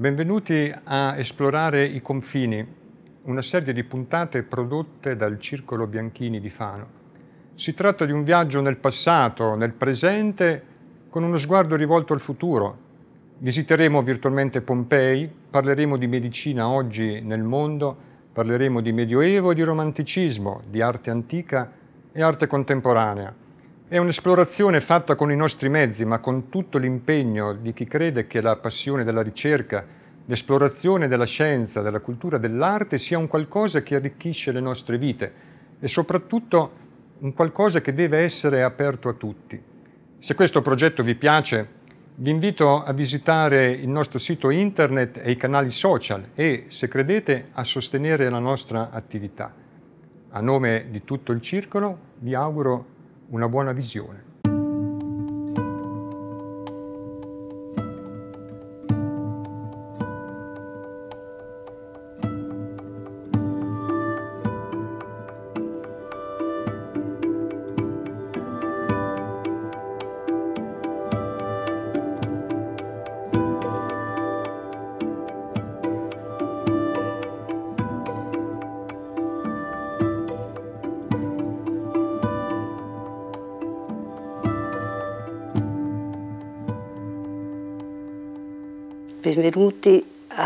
Benvenuti a Esplorare i confini, una serie di puntate prodotte dal Circolo Bianchini di Fano. Si tratta di un viaggio nel passato, nel presente, con uno sguardo rivolto al futuro. Visiteremo virtualmente Pompei, parleremo di medicina oggi nel mondo, parleremo di medioevo e di romanticismo, di arte antica e arte contemporanea. È un'esplorazione fatta con i nostri mezzi, ma con tutto l'impegno di chi crede che la passione della ricerca l'esplorazione della scienza, della cultura, dell'arte sia un qualcosa che arricchisce le nostre vite e soprattutto un qualcosa che deve essere aperto a tutti. Se questo progetto vi piace, vi invito a visitare il nostro sito internet e i canali social e, se credete, a sostenere la nostra attività. A nome di tutto il Circolo vi auguro una buona visione.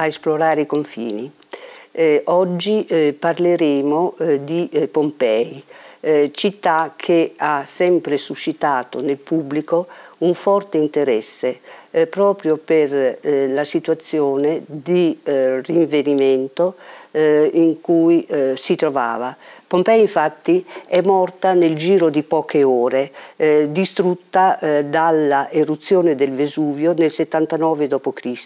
esplorare i confini. Eh, oggi eh, parleremo eh, di eh, Pompei, eh, città che ha sempre suscitato nel pubblico un forte interesse proprio per la situazione di rinvenimento in cui si trovava. Pompei infatti è morta nel giro di poche ore, eh, distrutta eh, dalla eruzione del Vesuvio nel 79 d.C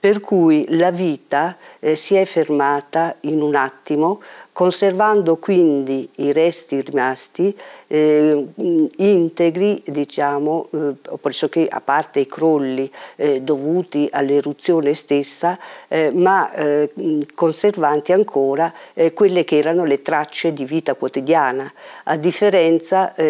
per cui la vita eh, si è fermata in un attimo conservando quindi i resti rimasti eh, integri, diciamo, eh, pressoché a parte i crolli eh, dovuti all'eruzione stessa, eh, ma eh, conservanti ancora eh, quelle che erano le tracce di vita quotidiana, a differenza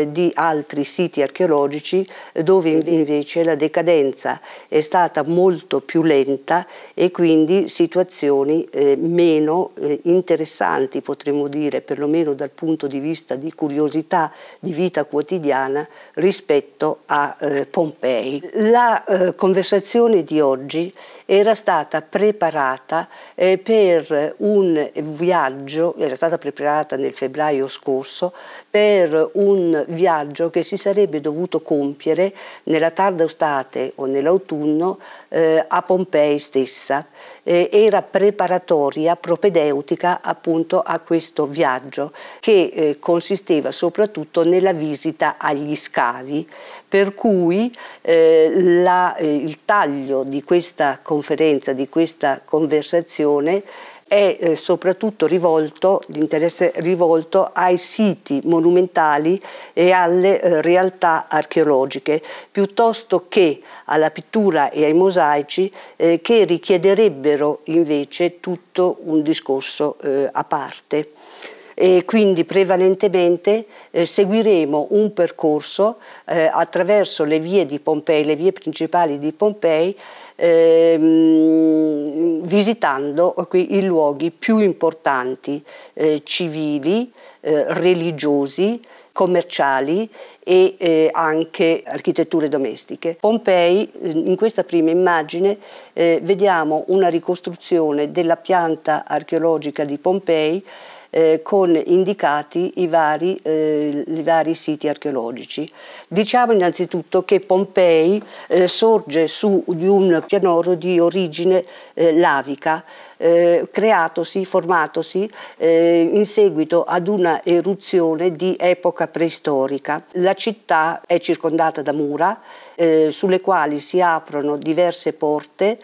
di altri siti archeologici dove invece la decadenza è stata molto più lenta e quindi situazioni meno interessanti potremmo dire, perlomeno dal punto di vista di curiosità di vita quotidiana rispetto a eh, Pompei. La eh, conversazione di oggi era stata preparata eh, per un viaggio, era stata preparata nel febbraio scorso, per un viaggio che si sarebbe dovuto compiere nella tarda estate o nell'autunno eh, a Pompei stessa. Eh, era preparatoria, propedeutica appunto a questo viaggio che eh, consisteva soprattutto nella visita agli scavi per cui eh, la, eh, il taglio di questa conferenza, di questa conversazione è eh, soprattutto rivolto, l'interesse rivolto ai siti monumentali e alle eh, realtà archeologiche, piuttosto che alla pittura e ai mosaici eh, che richiederebbero invece tutto un discorso eh, a parte e quindi prevalentemente eh, seguiremo un percorso eh, attraverso le vie di Pompei, le vie principali di Pompei, ehm, visitando eh, qui, i luoghi più importanti eh, civili, eh, religiosi, commerciali e eh, anche architetture domestiche. Pompei, in questa prima immagine, eh, vediamo una ricostruzione della pianta archeologica di Pompei eh, con indicati i vari, eh, i vari, siti archeologici. Diciamo innanzitutto che Pompei eh, sorge su di un pianoro di origine eh, lavica, eh, creatosi, formatosi eh, in seguito ad una eruzione di epoca preistorica. La città è circondata da mura sulle quali si aprono diverse porte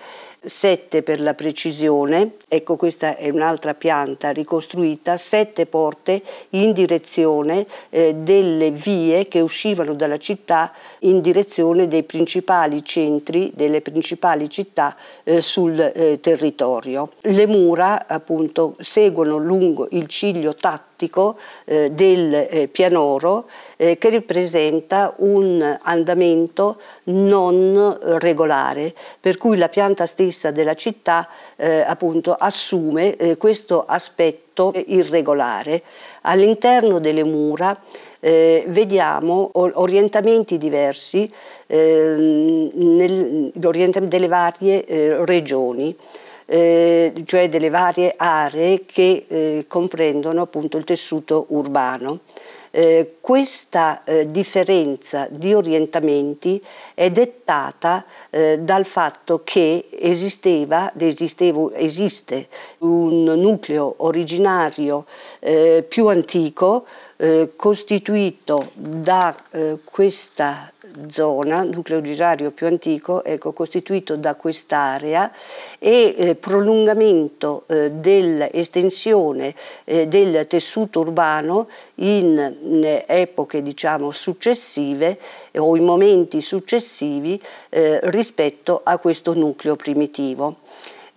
sette per la precisione, ecco questa è un'altra pianta ricostruita, sette porte in direzione eh, delle vie che uscivano dalla città in direzione dei principali centri delle principali città eh, sul eh, territorio. Le mura appunto seguono lungo il ciglio tattico eh, del eh, pianoro eh, che ripresenta un andamento non regolare, per cui la pianta stessa della città eh, appunto, assume eh, questo aspetto irregolare. All'interno delle mura eh, vediamo orientamenti diversi eh, nel, delle varie eh, regioni. Eh, cioè delle varie aree che eh, comprendono appunto il tessuto urbano eh, questa eh, differenza di orientamenti è dettata eh, dal fatto che esisteva, esiste un nucleo originario eh, più antico eh, costituito da eh, questa zona, nucleo girario più antico, ecco, costituito da quest'area e eh, prolungamento eh, dell'estensione eh, del tessuto urbano in, in eh, epoche diciamo, successive eh, o in momenti successivi eh, rispetto a questo nucleo primitivo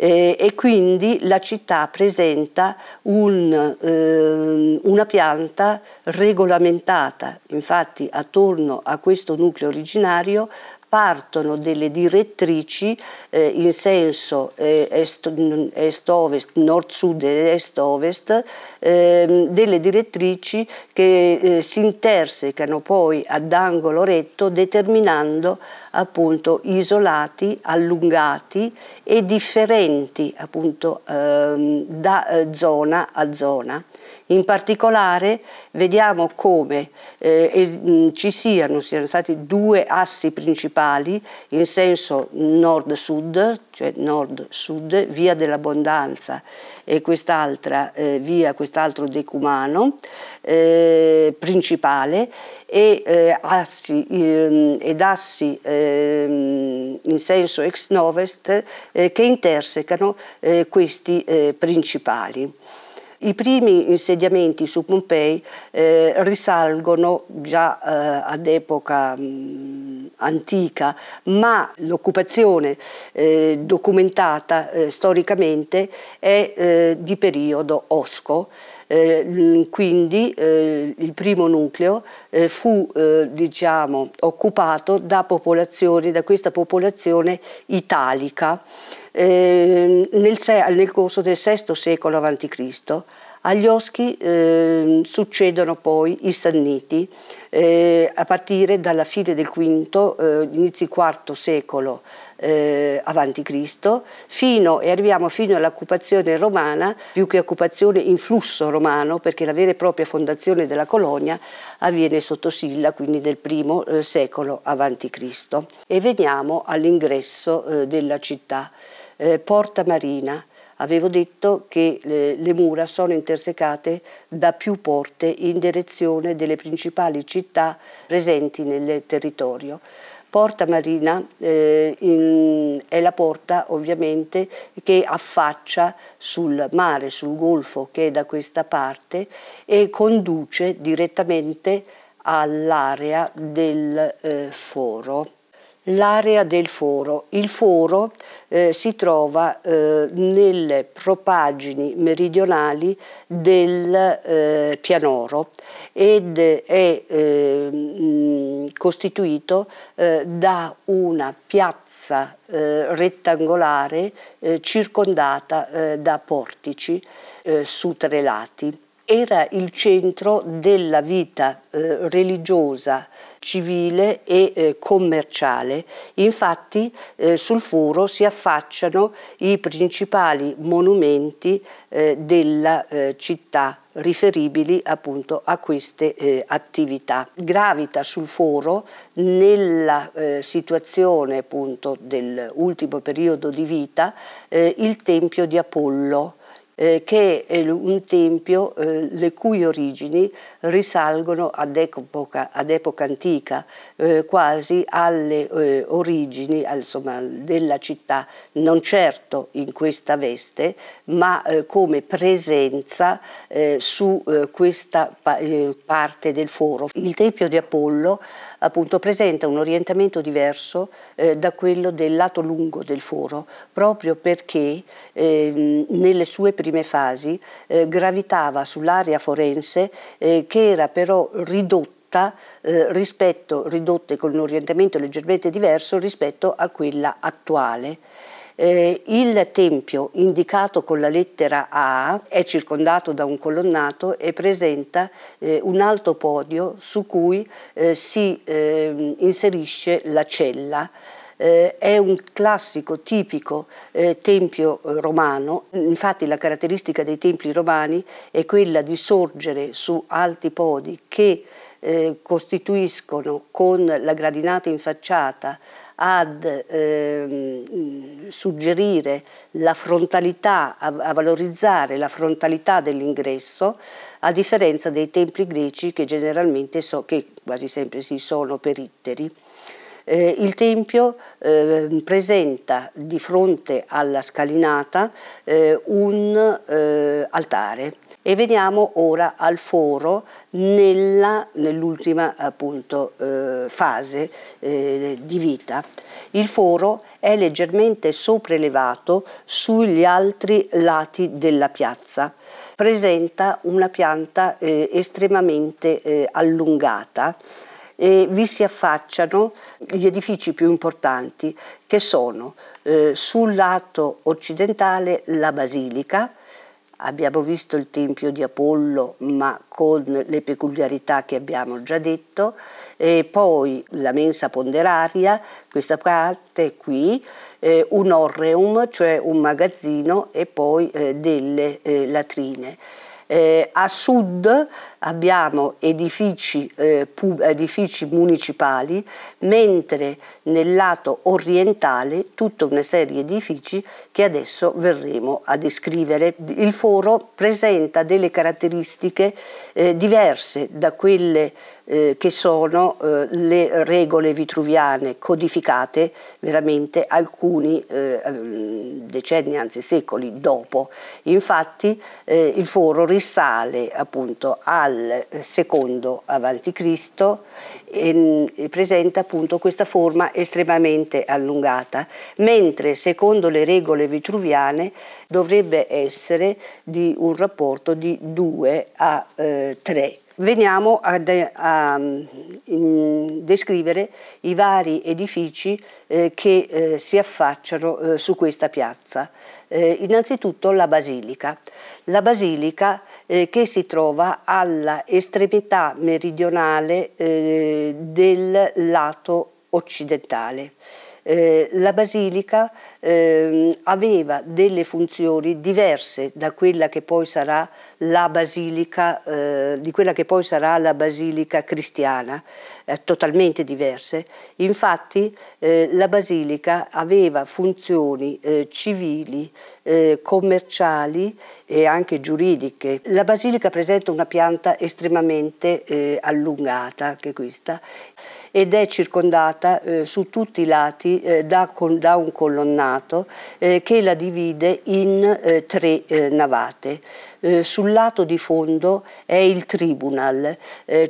eh, e quindi la città presenta un, eh, una pianta regolamentata, infatti attorno a questo nucleo originario partono delle direttrici eh, in senso eh, est-ovest, nord-sud ed est-ovest, eh, delle direttrici che eh, si intersecano poi ad angolo retto determinando appunto isolati, allungati e differenti appunto ehm, da eh, zona a zona. In particolare vediamo come eh, mm, ci siano, siano, stati due assi principali in senso nord-sud, cioè nord-sud, via dell'abbondanza e quest'altra eh, via, quest'altro decumano eh, principale e eh, assi, ehm, ed assi ehm, in senso ex-novest eh, che intersecano eh, questi principali. I primi insediamenti su Pompei eh, risalgono già eh, ad epoca mh, mm, antica, ma l'occupazione eh, documentata eh, storicamente è eh, di periodo osco. Eh, mm, quindi eh, il primo nucleo eh, fu diciamo, occupato da, da questa popolazione italica eh, nel, nel, corso del VI secolo a.C. Agli Oschi eh, succedono poi i Sanniti eh, a partire dalla fine del V, eh, inizi IV secolo eh, a.C., fino, e arriviamo fino all'occupazione romana, più che occupazione in flusso romano, perché la vera e propria fondazione della colonia avviene sotto Silla, quindi nel I eh, secolo a.C. E veniamo all'ingresso eh, della città eh, Porta Marina. Avevo detto che le, eh, le mura sono intersecate da più porte in direzione delle principali città presenti nel territorio. Porta Marina eh, in, è la porta ovviamente che affaccia sul mare, sul golfo che è da questa parte e conduce direttamente all'area del eh, foro. L'area del foro. Il foro eh, si trova eh, nelle propaggini meridionali del eh, Pianoro ed è eh, mm, costituito eh, da una piazza eh, rettangolare circondata da portici su tre lati. Era il centro della vita religiosa civile e eh, commerciale. Infatti eh, sul foro si affacciano i principali monumenti eh, della eh, città riferibili appunto a queste eh, attività. Gravita sul foro nella eh, situazione appunto dell'ultimo periodo di vita eh, il Tempio di Apollo eh, che è un tempio eh, le cui origini risalgono ad epoca, ad epoca antica, eh, quasi alle eh, origini insomma, della città, non certo in questa veste, ma eh, come presenza eh, su questa pa parte del foro. Il tempio di Apollo appunto, presenta un orientamento diverso eh, da quello del lato lungo del foro, proprio perché eh, nelle sue prime fasi eh, gravitava sull'area forense eh, che era però ridotta eh, rispetto, ridotte con un orientamento leggermente diverso rispetto a quella attuale. Eh, il tempio, indicato con la lettera A, è circondato da un colonnato e presenta eh, un alto podio su cui eh, si ehm, inserisce la cella. Eh, è un classico tipico eh, tempio eh, romano, infatti la caratteristica dei templi romani è quella di sorgere su alti podi che eh, costituiscono con la gradinata in facciata ad eh, suggerire la frontalità, a, a valorizzare la frontalità dell'ingresso, a differenza dei templi greci che generalmente so, che quasi sempre si sono peritteri. Eh, il Tempio eh, presenta di fronte alla scalinata eh, un eh, altare e veniamo ora al foro nell'ultima appunto, eh, fase eh, di vita. Il foro è leggermente sopraelevato sugli altri lati della piazza. Presenta una pianta eh, estremamente eh, allungata e vi si affacciano gli edifici più importanti che sono eh, sul lato occidentale la basilica, Abbiamo visto il Tempio di Apollo, ma con le peculiarità che abbiamo già detto, e poi la mensa ponderaria, questa parte qui, eh, un orreum, cioè un magazzino, e poi eh, delle eh, latrine. Eh, a sud abbiamo edifici, eh, edifici municipali, mentre nel lato orientale tutta una serie di edifici che adesso verremo a descrivere. Il foro presenta delle caratteristiche eh, diverse da quelle eh, che sono eh, le regole vitruviane codificate veramente alcuni eh, eh, decenni, anzi secoli dopo. Infatti il foro risale appunto al dal secondo Cristo mm, E presenta appunto questa forma estremamente allungata, mentre secondo le regole vitruviane dovrebbe essere di un rapporto di 2 a eh, 3 veniamo eh, a, de, a, a descrivere i vari edifici eh, che eh, si affacciano eh, su questa piazza. Eh, innanzitutto la basilica, la basilica eh, che si trova all'estremità estremità meridionale del lato occidentale. Eh, la basilica eh, aveva delle funzioni diverse da quella che poi sarà la basilica, eh, di quella che poi sarà la basilica cristiana, eh, totalmente diverse. Infatti eh, la basilica aveva funzioni civili, commerciali e anche giuridiche. La basilica presenta una pianta estremamente allungata, che questa, ed è circondata eh, su tutti i lati eh, da, con, da, un colonnato eh, che la divide in eh, tre eh, navate. Eh, sul lato di fondo è il tribunal,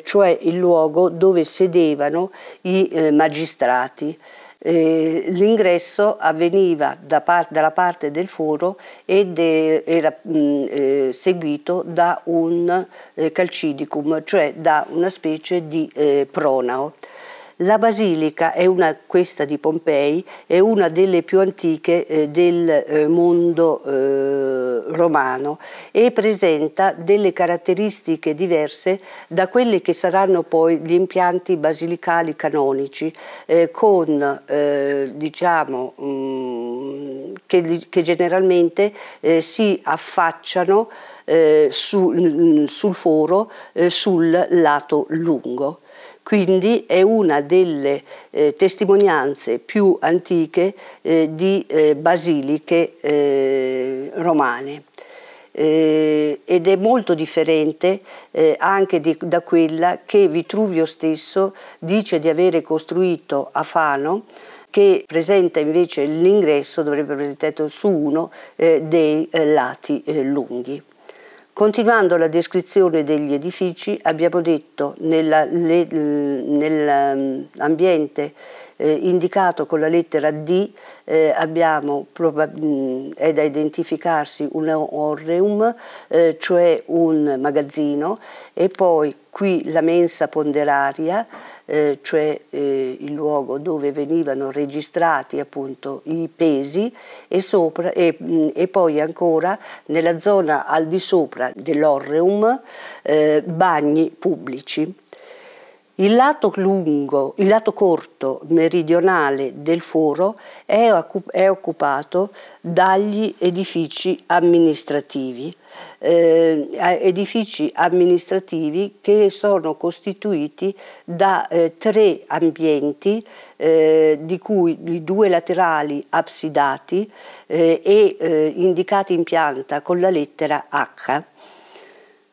cioè il luogo dove sedevano i magistrati. Eh, l'ingresso avveniva da par dalla parte del foro ed era mh, eh, seguito da un eh, calcidicum, cioè da una specie di pronao. La basilica, una, questa di Pompei, è una delle più antiche eh, del eh, mondo eh, romano e presenta delle caratteristiche diverse da quelli che saranno poi gli impianti basilicali canonici, eh, con, eh, diciamo, mh, mm, che, che, generalmente eh, si affacciano sul, mh, sul foro sul lato lungo quindi è una delle eh, testimonianze più antiche eh, di eh, basiliche eh, romane. Eh, ed è molto differente eh, anche di, da quella che Vitruvio stesso dice di avere costruito a Fano, che presenta invece l'ingresso, dovrebbe presentato su uno dei lati lunghi. Continuando la descrizione degli edifici, abbiamo detto nell'ambiente eh, indicato con la lettera D eh, abbiamo, è da identificarsi un orreum, eh, cioè un magazzino, e poi qui la mensa ponderaria, eh, cioè eh, il luogo dove venivano registrati appunto i pesi e, sopra, e, e poi ancora nella zona al di sopra dell'orreum eh, bagni pubblici. Il lato lungo, il lato corto meridionale del foro è, occupato dagli edifici amministrativi, eh, edifici amministrativi che sono costituiti da eh, tre ambienti, eh, di cui i due laterali absidati eh, e eh, indicati in pianta con la lettera H.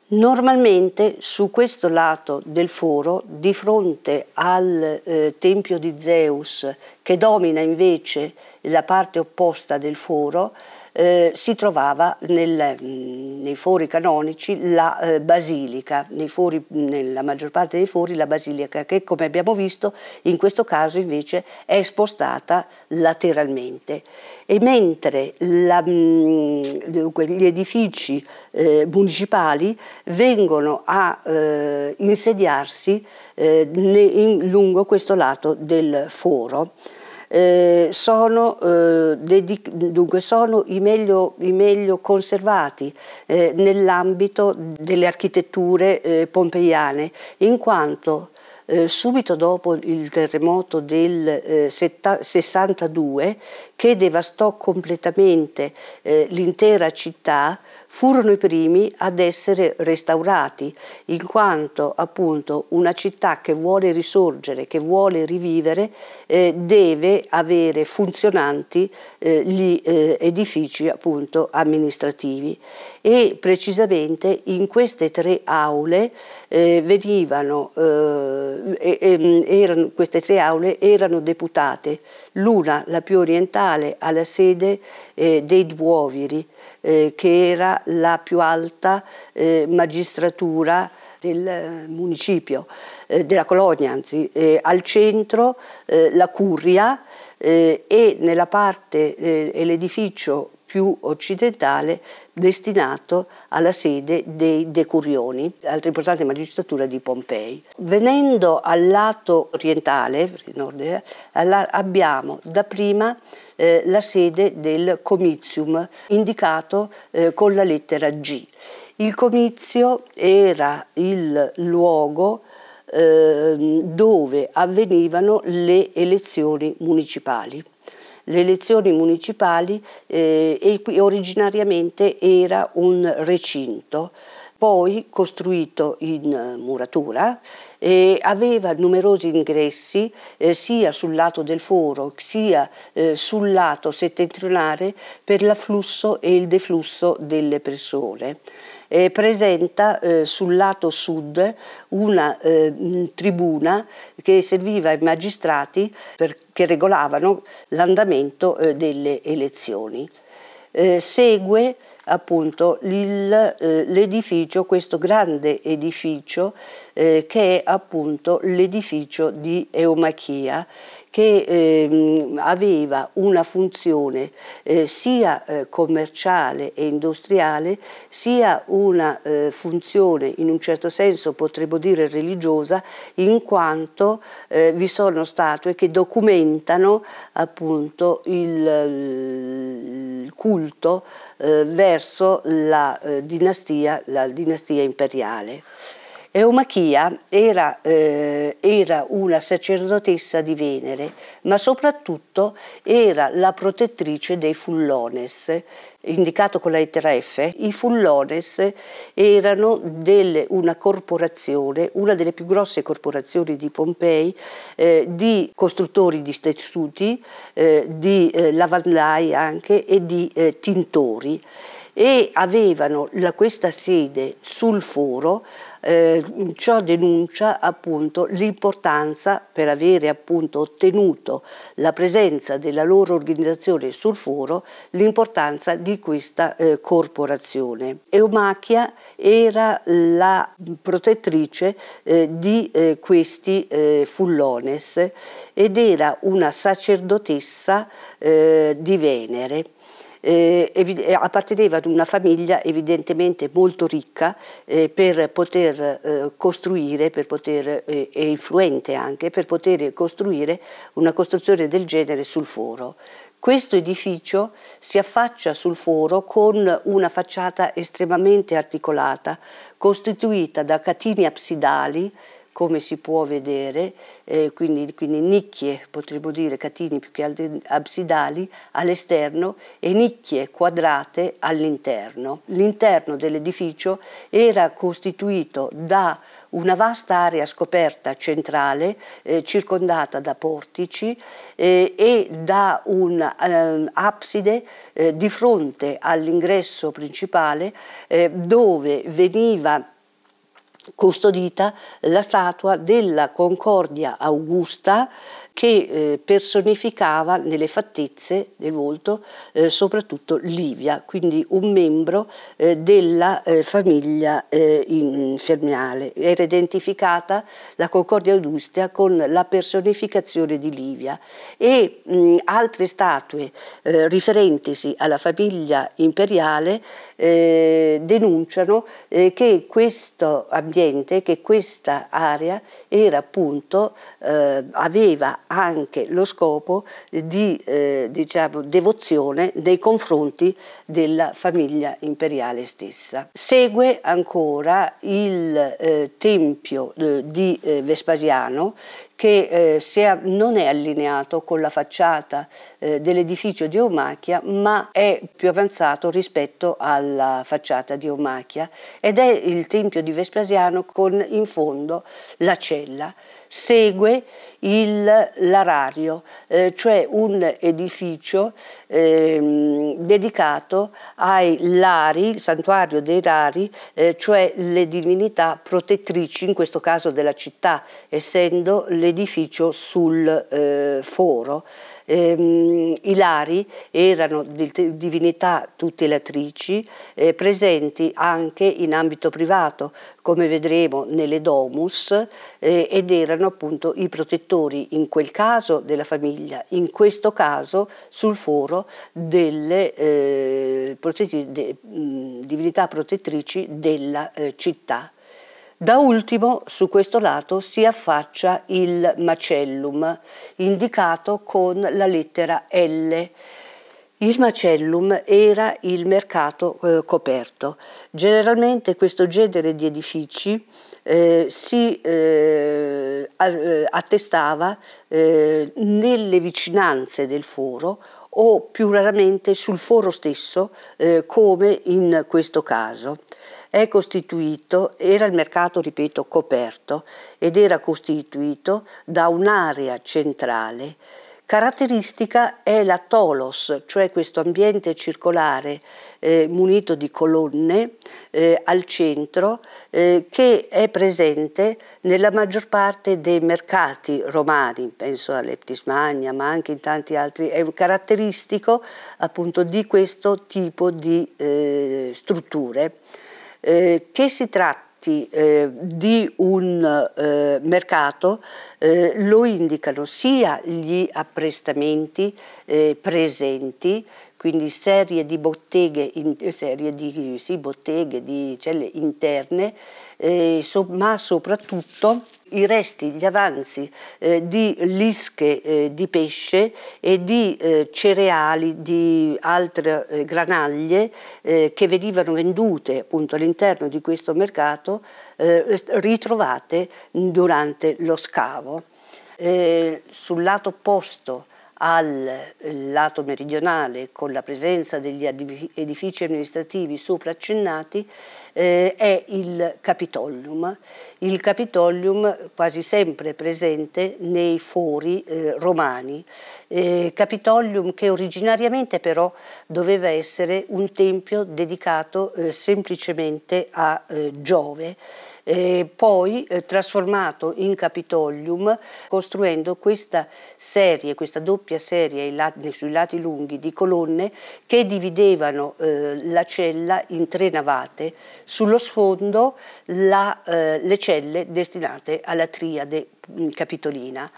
Normalmente su questo lato del foro, di fronte al eh, tempio di Zeus, che domina invece la parte opposta del foro, eh, si trovava nel, mm, nei fori canonici la eh, basilica, fori, mm, nella maggior parte dei fori la basilica che come abbiamo visto in questo caso invece è spostata lateralmente e mentre la, mm, dunque, gli edifici eh, municipali vengono a eh, insediarsi eh, ne, in, lungo questo lato del foro eh, sono, eh, dunque, sono, i meglio, i meglio conservati eh, nell'ambito delle architetture eh, pompeiane, in quanto eh, subito dopo il terremoto del eh, 62 che devastò completamente eh, l'intera città, furono i primi ad essere restaurati, in quanto appunto una città che vuole risorgere, che vuole rivivere, eh, deve avere funzionanti eh, gli edifici appunto amministrativi e precisamente in queste tre aule eh, venivano, eh, mm, erano, queste tre aule erano deputate, l'una la più orientale alla sede eh, dei Duoviri, eh, che era la più alta eh, magistratura del municipio, della colonia anzi, al centro la curia e nella parte, eh, l'edificio più occidentale destinato alla sede dei decurioni, altra importante magistratura di Pompei. Venendo al lato orientale, nord, abbiamo dapprima eh, la sede del comitium indicato eh, con la lettera G. Il comizio era il luogo eh, dove avvenivano le elezioni municipali le elezioni municipali eh, originariamente era un recinto poi costruito in eh, muratura e aveva numerosi ingressi eh, sia sul lato del foro sia eh, sul lato settentrionale per l'afflusso e il deflusso delle persone eh, presenta eh, sul lato sud una eh, tribuna che serviva ai magistrati per, che regolavano l'andamento eh, delle elezioni. Eh, segue appunto l'edificio, questo grande edificio che è appunto l'edificio di Eomachia che eh, aveva una funzione eh, sia eh, commerciale e industriale, sia una eh, funzione in un certo senso potremmo dire religiosa, in quanto eh, vi sono statue che documentano appunto il, il culto eh, verso la dinastia, la dinastia imperiale. Eumachia era, eh, era, una sacerdotessa di Venere, ma soprattutto era la protettrice dei fullones, indicato con la lettera F. I fullones erano delle, una corporazione, una delle più grosse corporazioni di Pompei, eh, di costruttori di tessuti, eh, di eh, lavandai anche e di eh, tintori e avevano la, questa sede sul foro eh, ciò denuncia appunto l'importanza per avere appunto ottenuto la presenza della loro organizzazione sul foro, l'importanza di questa eh, corporazione. Eumachia era la protettrice eh, di eh, questi eh, fullones ed era una sacerdotessa eh, di Venere eh, eh, apparteneva ad una famiglia evidentemente molto ricca eh, per poter eh, costruire, per poter, eh, e influente anche, per poter costruire una costruzione del genere sul foro. Questo edificio si affaccia sul foro con una facciata estremamente articolata, costituita da catini absidali come si può vedere, eh, quindi, quindi, nicchie, potremmo dire catini più che absidali all'esterno e nicchie quadrate all'interno. L'interno dell'edificio era costituito da una vasta area scoperta centrale eh, circondata da portici eh, e da un'abside eh, eh, di fronte all'ingresso principale eh, dove veniva custodita la statua della Concordia Augusta che eh, personificava nelle fattezze del volto eh, soprattutto Livia, quindi un membro eh, della famiglia infermiale. Era identificata la Concordia Augusta con la personificazione di Livia e altre statue riferentesi alla famiglia imperiale eh, denunciano eh, che questo ambiente, che questa area era appunto, eh, aveva anche lo scopo di eh, diciamo, devozione nei confronti della famiglia imperiale stessa. Segue ancora il eh, tempio eh, di eh, Vespasiano che è, eh, non è allineato con la facciata eh, dell'edificio di Omachia ma è più avanzato rispetto alla facciata di Omachia ed è il tempio di Vespasiano con in fondo la cella segue l'arario, eh, cioè un edificio eh, dedicato ai lari, il santuario dei rari, eh, cioè le divinità protettrici, in questo caso della città, essendo l'edificio sul eh, foro ehm, i lari erano divinità tutelatrici eh, presenti anche in ambito privato, come vedremo nelle domus, eh, ed erano appunto i protettori in quel caso della famiglia, in questo caso sul foro delle eh, protet de, mh, divinità protettrici della eh, città. Da ultimo, su questo lato si affaccia il macellum, indicato con la lettera L. Il macellum era il mercato eh, coperto. Generalmente questo genere di edifici eh, si eh, eh attestava eh, nelle vicinanze del foro o più raramente sul foro stesso, eh, come in questo caso è costituito, era il mercato, ripeto, coperto ed era costituito da un'area centrale. Caratteristica è la tolos, cioè questo ambiente circolare eh, munito di colonne eh, al centro eh, che è presente nella maggior parte dei mercati romani, penso all'Eptismania ma anche in tanti altri, è caratteristico appunto di questo tipo di eh, strutture. Eh, che si tratti eh, di un eh, mercato eh, lo indicano sia gli apprestamenti eh, presenti, quindi serie di botteghe, in, eh, serie di, sì, botteghe, di celle interne, eh, so, ma soprattutto i resti, gli avanzi eh, di lische eh, di pesce e di eh, cereali, di altre eh, granaglie che venivano vendute appunto all'interno di questo mercato, ritrovate durante lo scavo. sul lato opposto al lato meridionale con la presenza degli edifici amministrativi sopraccennati eh, è il Capitolium. Il Capitolium quasi sempre presente nei fori eh, romani. Eh, Capitolium che originariamente però doveva essere un tempio dedicato eh, semplicemente a eh, Giove e poi eh, trasformato in Capitolium costruendo questa serie, questa doppia serie sui lati lunghi di colonne che dividevano eh, la cella in tre navate, sullo sfondo la, eh, le celle destinate alla triade mm, capitolina.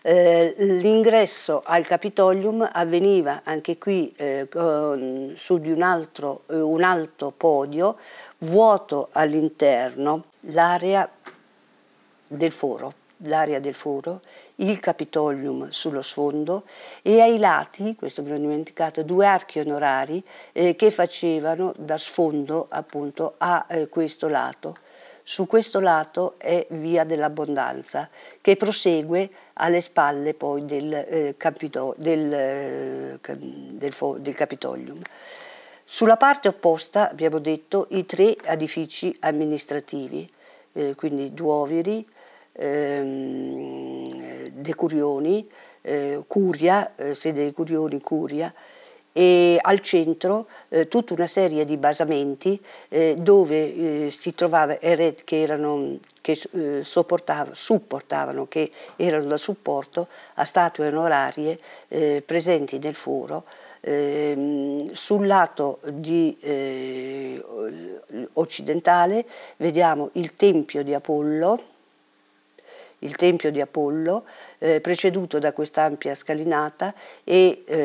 Eh, l'ingresso al Capitolium avveniva anche qui eh, su di un, altro, eh, un alto podio vuoto all'interno l'area del foro, l'area del foro, il Capitolium sullo sfondo e ai lati, questo me l'ho dimenticato, due archi onorari eh, che facevano da sfondo appunto a eh, questo lato. Su questo lato è Via dell'Abbondanza che prosegue alle spalle poi del, eh, capito, del, eh, del, del Capitolium. Sulla parte opposta abbiamo detto i tre edifici amministrativi, eh, quindi Duoviri, ehm, De Curioni, eh, Curia, eh, sede dei Curioni, Curia, e al centro eh, tutta una serie di basamenti eh, dove eh, si trovava Ered che, erano, che eh, supportavano, che erano da supporto a statue onorarie eh, presenti nel foro Ehm, sul lato di, eh, occidentale vediamo il Tempio di Apollo, il Tempio di Apollo eh, preceduto da quest'ampia scalinata e eh,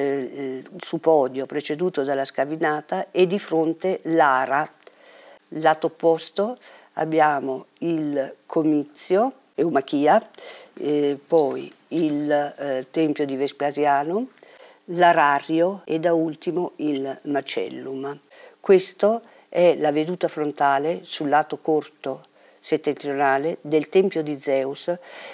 eh, su podio preceduto dalla scalinata e di fronte l'Ara. Lato opposto abbiamo il Comizio, Eumachia, eh, poi il Tempio di Vespasiano, l'arario e da ultimo il macellum. Questa è la veduta frontale sul lato corto settentrionale del Tempio di Zeus.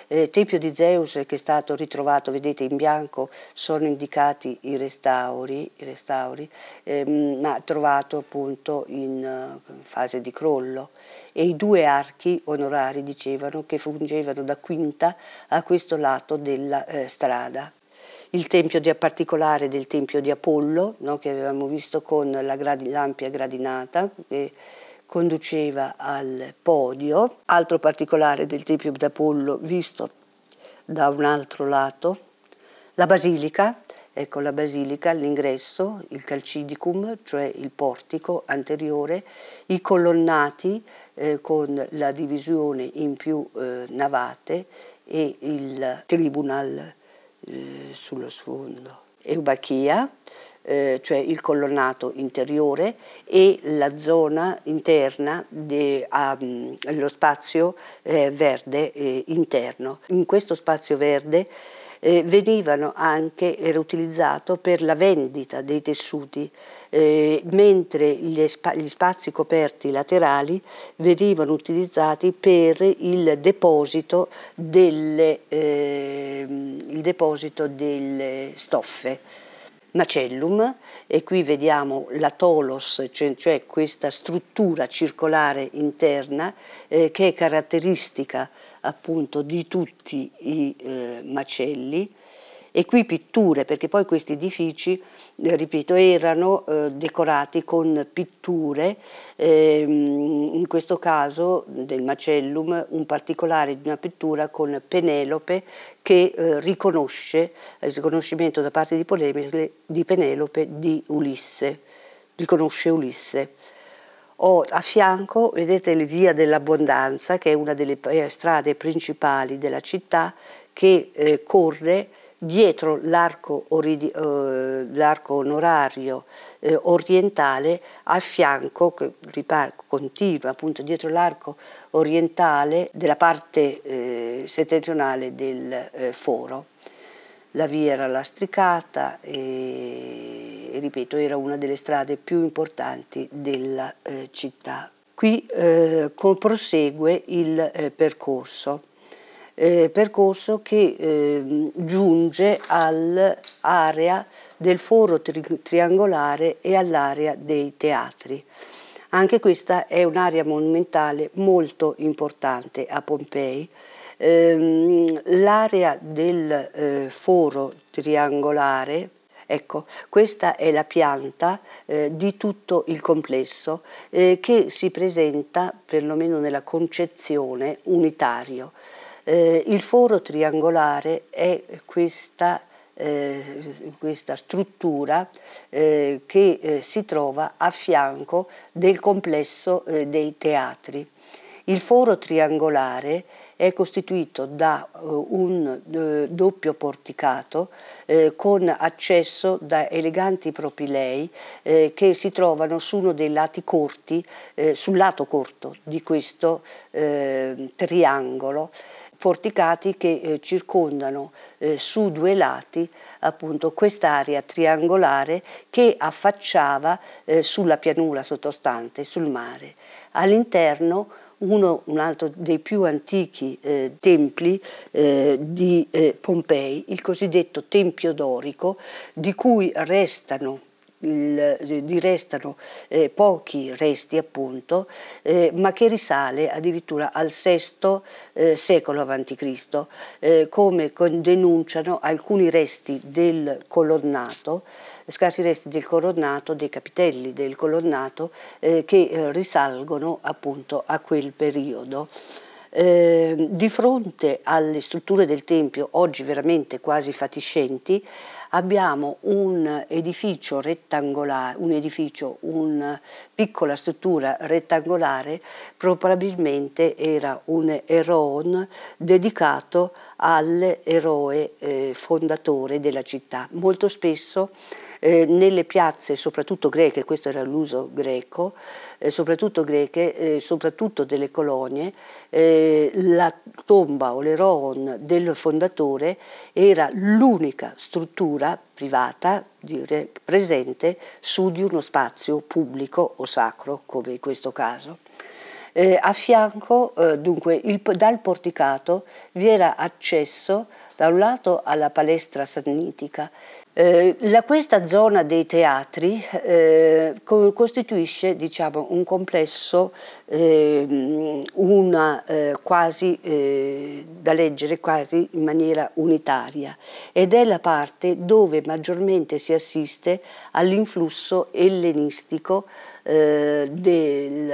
Eh, tempio di Zeus che è stato ritrovato, vedete in bianco sono indicati i restauri, i restauri ehm, ma trovato appunto in uh, fase di crollo. E i due archi onorari dicevano che fungevano da quinta a questo lato della eh, strada il tempio di, particolare del tempio di Apollo, no, che avevamo visto con la gradi, l'ampia gradinata che conduceva al podio, altro particolare del tempio di Apollo visto da un altro lato, la basilica, ecco la basilica, l'ingresso, il calcidicum, cioè il portico anteriore, i colonnati eh, con la divisione in più eh, navate e il tribunal eh, sullo sfondo. Eubachia, eh, cioè il colonnato interiore e la zona interna dello mm, spazio eh, verde eh, interno. In questo spazio verde eh, venivano anche, era utilizzato per la vendita dei tessuti, eh, mentre gli, spa gli, spazi coperti laterali venivano utilizzati per il deposito delle, eh, il deposito delle stoffe macellum e qui vediamo la tolos, cioè, cioè questa struttura circolare interna eh, che è caratteristica appunto di tutti i eh, macelli e qui pitture, perché poi questi edifici, eh, ripeto, erano eh, decorati con pitture, ehm, in questo caso del macellum, un particolare di una pittura con Penelope che eh, riconosce il eh, riconoscimento da parte di, Polemicle, di Penelope di Ulisse, riconosce Ulisse ho a fianco, vedete, la Via dell'Abbondanza, che è una delle eh, strade principali della città, che eh, corre dietro eh, l'arco, onorario eh, orientale a fianco, che riparco, continua appunto dietro l'arco orientale della parte eh, settentrionale del eh, foro. La via era lastricata e, e, ripeto, era una delle strade più importanti della eh, città. Qui eh, prosegue il percorso eh, percorso che eh, giunge all'area del foro tri triangolare e all'area dei teatri. Anche questa è un'area monumentale molto importante a Pompei. Ehm, l'area del eh, foro triangolare, ecco, questa è la pianta eh, di tutto il complesso eh, che si presenta, perlomeno nella concezione, unitario. Eh, il foro triangolare è questa, eh, questa struttura eh, che eh, si trova a fianco del complesso eh, dei teatri. Il foro triangolare è costituito da eh, un doppio porticato eh, con accesso da eleganti propilei eh, che si trovano su uno dei lati corti, eh, sul lato corto di questo triangolo porticati che eh, circondano eh, su due lati appunto quest'area triangolare che affacciava eh, sulla pianura sottostante, sul mare. All'interno uno, un altro dei più antichi eh, templi eh, di eh, Pompei, il cosiddetto Tempio Dorico, di cui restano eh, di restano eh, pochi resti appunto, eh, ma che risale addirittura al VI eh, secolo a.C., eh, come denunciano alcuni resti del colonnato, scarsi resti del colonnato, dei capitelli del colonnato, eh, che risalgono appunto a quel periodo. Eh, di fronte alle strutture del Tempio, oggi veramente quasi fatiscenti, abbiamo un edificio rettangolare, un edificio, una piccola struttura rettangolare, probabilmente era un eroon dedicato all'eroe eh, fondatore della città. Molto spesso eh, nelle piazze, soprattutto greche, questo era l'uso greco, eh, soprattutto greche, eh, soprattutto delle colonie, eh, la tomba o l'eroon del fondatore era l'unica struttura privata dire, presente su di uno spazio pubblico o sacro, come in questo caso. Eh, a fianco, eh, dunque, il, dal porticato vi era accesso da un lato alla palestra sannitica eh, la, questa zona dei teatri eh, costituisce diciamo, un complesso, ehm, eh, una, quasi, eh, da leggere quasi in maniera unitaria ed è la parte dove maggiormente si assiste all'influsso ellenistico eh, del,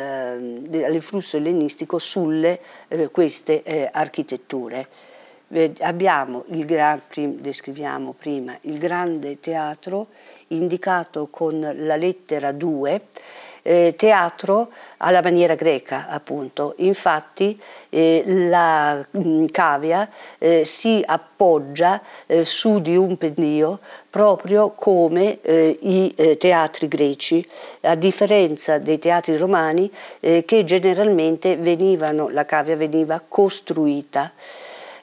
all'influsso ellenistico sulle eh, queste architetture abbiamo il gran, descriviamo prima il grande teatro indicato con la lettera 2, eh, teatro alla maniera greca appunto. Infatti eh, la mh, mm, cavia eh, si appoggia eh, su di un pendio proprio come eh, i eh, teatri greci, a differenza dei teatri romani che generalmente venivano, la cavia veniva costruita.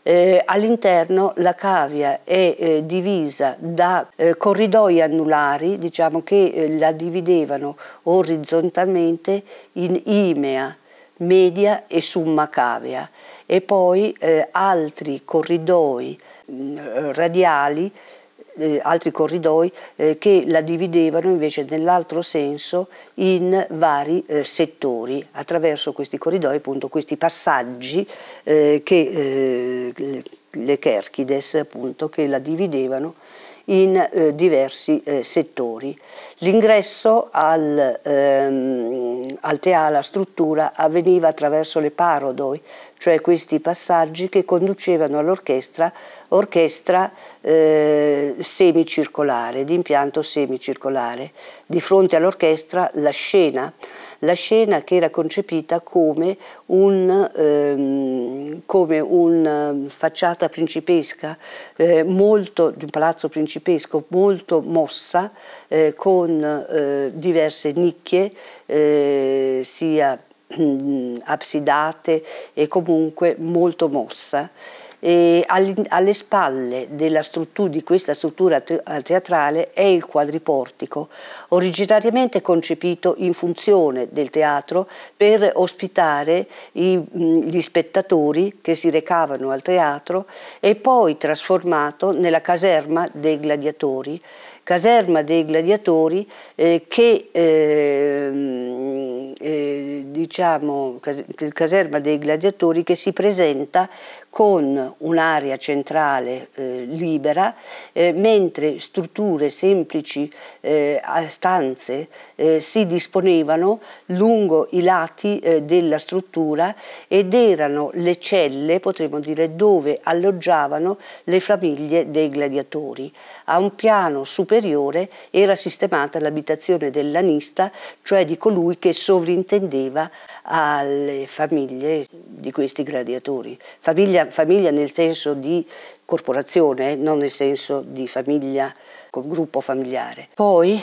Eh, all'interno la cavia è eh, divisa da eh, corridoi annulari, diciamo che eh, la dividevano orizzontalmente in imea, media e summa cavia e poi eh, altri corridoi mh, mm, radiali eh, altri corridoi eh, che la dividevano invece nell'altro senso in vari eh, settori attraverso questi corridoi, appunto questi passaggi eh, che eh, le, le Cherchides appunto che la dividevano in eh, diversi eh, settori. L'ingresso al, ehm, al teala struttura avveniva attraverso le parodoi, cioè questi passaggi che conducevano all'orchestra orchestra eh, semicircolare, di impianto semicircolare. Di fronte all'orchestra la scena, la scena che era concepita come, un, ehm, come una eh, facciata principesca, eh, molto, di un palazzo principesco molto mossa, eh, con eh, diverse nicchie, eh, sia Mm, absidate e comunque molto mossa. E alle spalle struttura, di questa struttura eh, teatrale è il quadriportico, originariamente concepito in funzione del teatro per ospitare i, mm, gli spettatori che si recavano al teatro e poi trasformato nella caserma dei gladiatori caserma dei gladiatori eh, che eh, eh, diciamo, caserma dei gladiatori che si presenta con un'area centrale eh, libera, eh, mentre strutture semplici eh, a stanze eh, si disponevano lungo i lati eh, della struttura ed erano le celle, potremmo dire, dove alloggiavano le famiglie dei gladiatori. A un piano superiore era sistemata l'abitazione dell'anista, cioè di colui che sovrintendeva alle famiglie di questi gladiatori. Famiglia famiglia, famiglia nel senso di corporazione, non nel senso di famiglia, gruppo familiare. Poi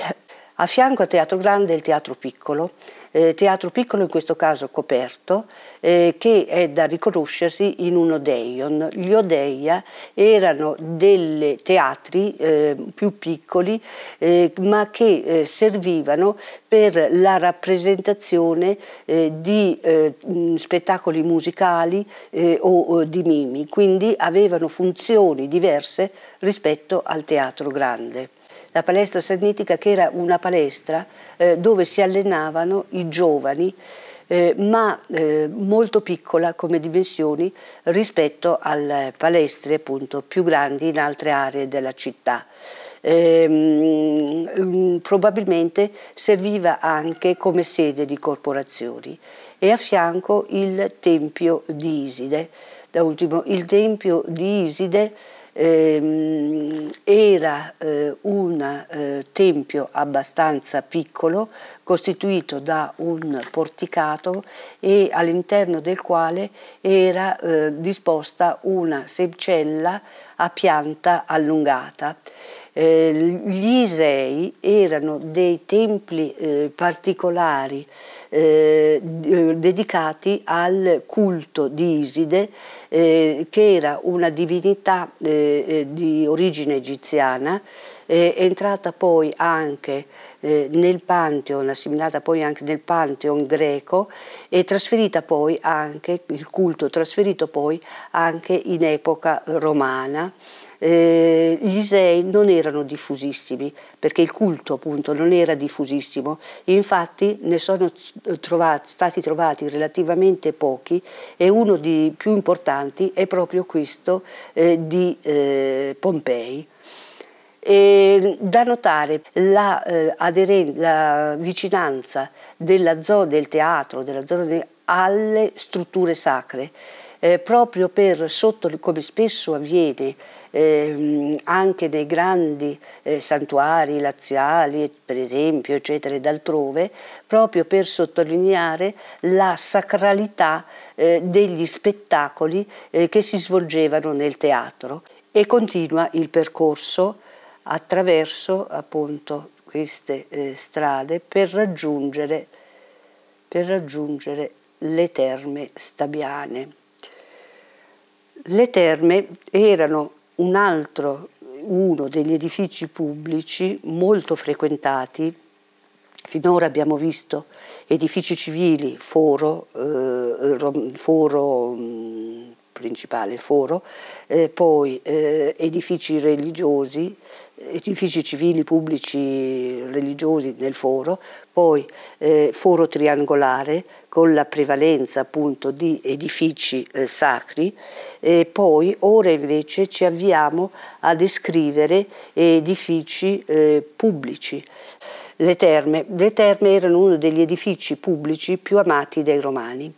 a fianco al Teatro Grande e il Teatro Piccolo eh, teatro piccolo in questo caso coperto, eh, che è da riconoscersi in un odeion. Gli odeia erano dei teatri eh, più piccoli, eh, ma che eh, servivano per la rappresentazione eh, di spettacoli musicali o, o di mimi, quindi avevano funzioni diverse rispetto al teatro grande la palestra sannitica che era una palestra eh, dove si allenavano i giovani eh, ma eh, molto piccola come dimensioni rispetto alle palestre appunto, più grandi in altre aree della città. Eh, probabilmente serviva anche come sede di corporazioni e a fianco il Tempio di Iside. Da ultimo, il Tempio di Iside eh, era eh, un eh, tempio abbastanza piccolo costituito da un porticato e all'interno del quale era eh, disposta una sepcella a pianta allungata eh, gli Isei erano dei templi eh, particolari eh, eh dedicati al culto di Iside, eh, che era una divinità eh, di origine egiziana, entrata poi anche eh, nel Pantheon, assimilata poi anche nel Pantheon greco e trasferita poi anche, il culto trasferito poi anche in epoca romana. Eh, gli Isei non erano diffusissimi perché il culto appunto non era diffusissimo, infatti ne sono trovati, stati trovati relativamente pochi e uno dei più importanti è proprio questo eh, di eh, Pompei. E ehm, da notare la, eh, aderen- la vicinanza della zona del teatro, della zona de- alle strutture sacre, eh, proprio per sotto, come spesso avviene eh, anche nei grandi eh, santuari laziali, per esempio, eccetera, e d'altrove, proprio per sottolineare la sacralità eh, degli spettacoli eh, che si svolgevano nel teatro. E continua il percorso attraverso appunto queste eh, strade per raggiungere, per raggiungere le terme stabiane. Le terme erano un altro, uno degli edifici pubblici molto frequentati. Finora abbiamo visto edifici civili, foro, eh, foro mm, principale, foro, eh, poi eh, edifici religiosi, edifici civili, pubblici, religiosi nel foro, poi eh, foro triangolare con la prevalenza appunto di edifici eh, sacri, e poi ora invece ci avviamo a descrivere edifici eh, pubblici. Le terme. Le terme erano uno degli edifici pubblici più amati dai romani.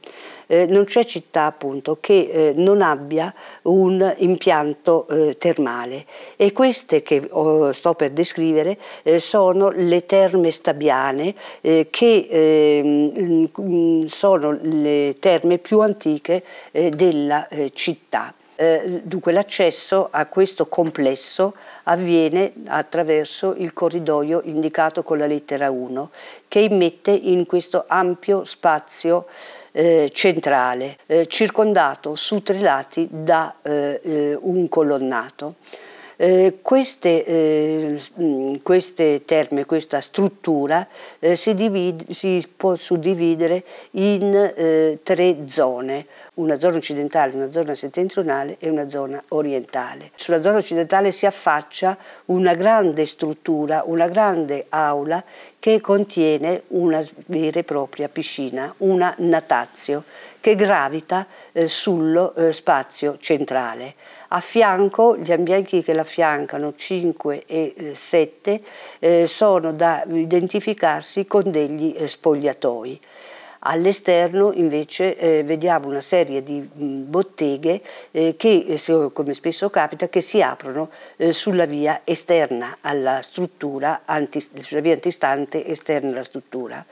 Eh, non c'è città appunto che eh, non abbia un impianto eh, termale e queste che oh, sto per descrivere eh, sono le terme stabiane eh, che ehm, mm, sono le terme più antiche eh, della città. Eh, dunque l'accesso a questo complesso avviene attraverso il corridoio indicato con la lettera 1 che immette in questo ampio spazio eh, centrale eh, circondato su tre lati da eh, eh, un colonnato. Eh, queste, eh, mm, queste, terme, questa struttura eh, si, divide, si, può suddividere in tre zone una zona occidentale, una zona settentrionale e una zona orientale. Sulla zona occidentale si affaccia una grande struttura, una grande aula che contiene una vera e propria piscina, una natazio, che gravita eh, sullo eh, spazio centrale. A fianco, gli ambienti che l'affiancano, 5 e eh, 7, eh, sono da identificarsi con degli eh, spogliatoi. All'esterno invece eh, vediamo una serie di mh, botteghe eh, che, eh, se, come spesso capita, che si aprono eh, sulla via esterna alla struttura, anti, sulla via antistante esterna alla struttura.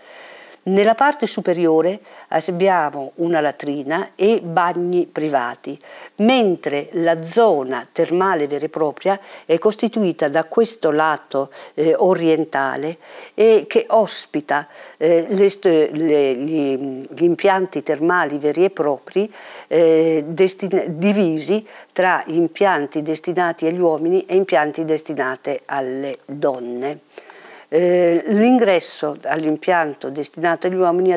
Nella parte superiore abbiamo una latrina e bagni privati, mentre la zona termale vera e propria è costituita da questo lato eh, orientale eh, che ospita eh, le, le, gli, gli, impianti termali veri e propri eh, divisi tra impianti destinati agli uomini e impianti destinati alle donne. Eh, l'ingresso all'impianto destinato agli uomini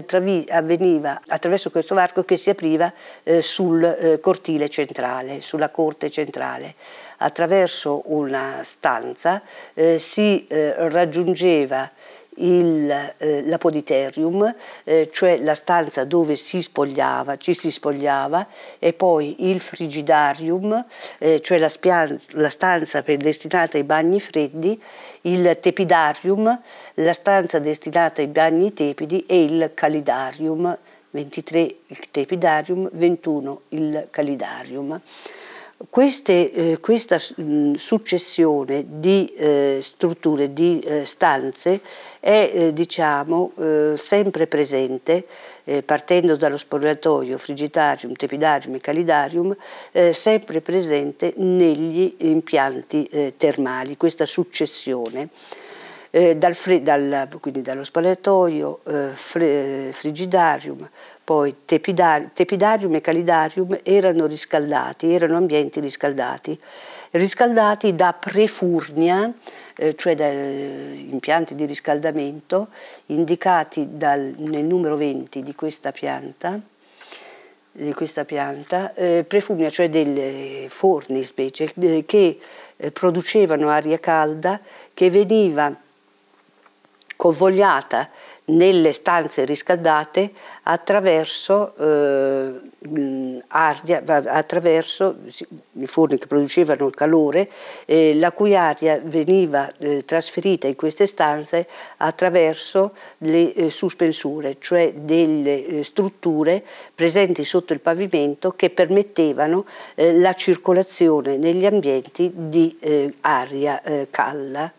avveniva attraverso questo varco che si apriva eh, sul eh, cortile centrale, sulla corte centrale. Attraverso una stanza eh, si eh, raggiungeva il, eh, l'apoditerium, eh, cioè la stanza dove si spogliava, ci si spogliava, e poi il frigidarium, eh, cioè la, spia- la stanza destinata ai bagni freddi, il tepidarium, la stanza destinata ai bagni tepidi e il calidarium, 23 il tepidarium, 21 il calidarium. Queste, eh, questa mh, mm, successione di eh, strutture, di eh, stanze è eh, diciamo, eh, sempre presente, eh, partendo dallo sporulatoio, frigidarium, tepidarium e calidarium, sempre presente negli impianti termali, questa successione eh, dal dal, quindi dallo spalatoio, eh, fre, eh, frigidarium, poi tepidar, tepidarium e calidarium erano riscaldati, erano ambienti riscaldati, riscaldati da prefurnia, eh, cioè da eh, impianti di riscaldamento indicati dal, nel numero 20 di questa pianta, di questa pianta, eh, prefugna, cioè dei forni specie, eh, che eh, producevano aria calda che veniva convogliata nelle stanze riscaldate attraverso, eh, aria, attraverso i forni che producevano il calore, eh, la cui aria veniva eh, trasferita in queste stanze attraverso le eh, suspensure, cioè delle eh, strutture presenti sotto il pavimento che permettevano eh, la circolazione negli ambienti di aria calda.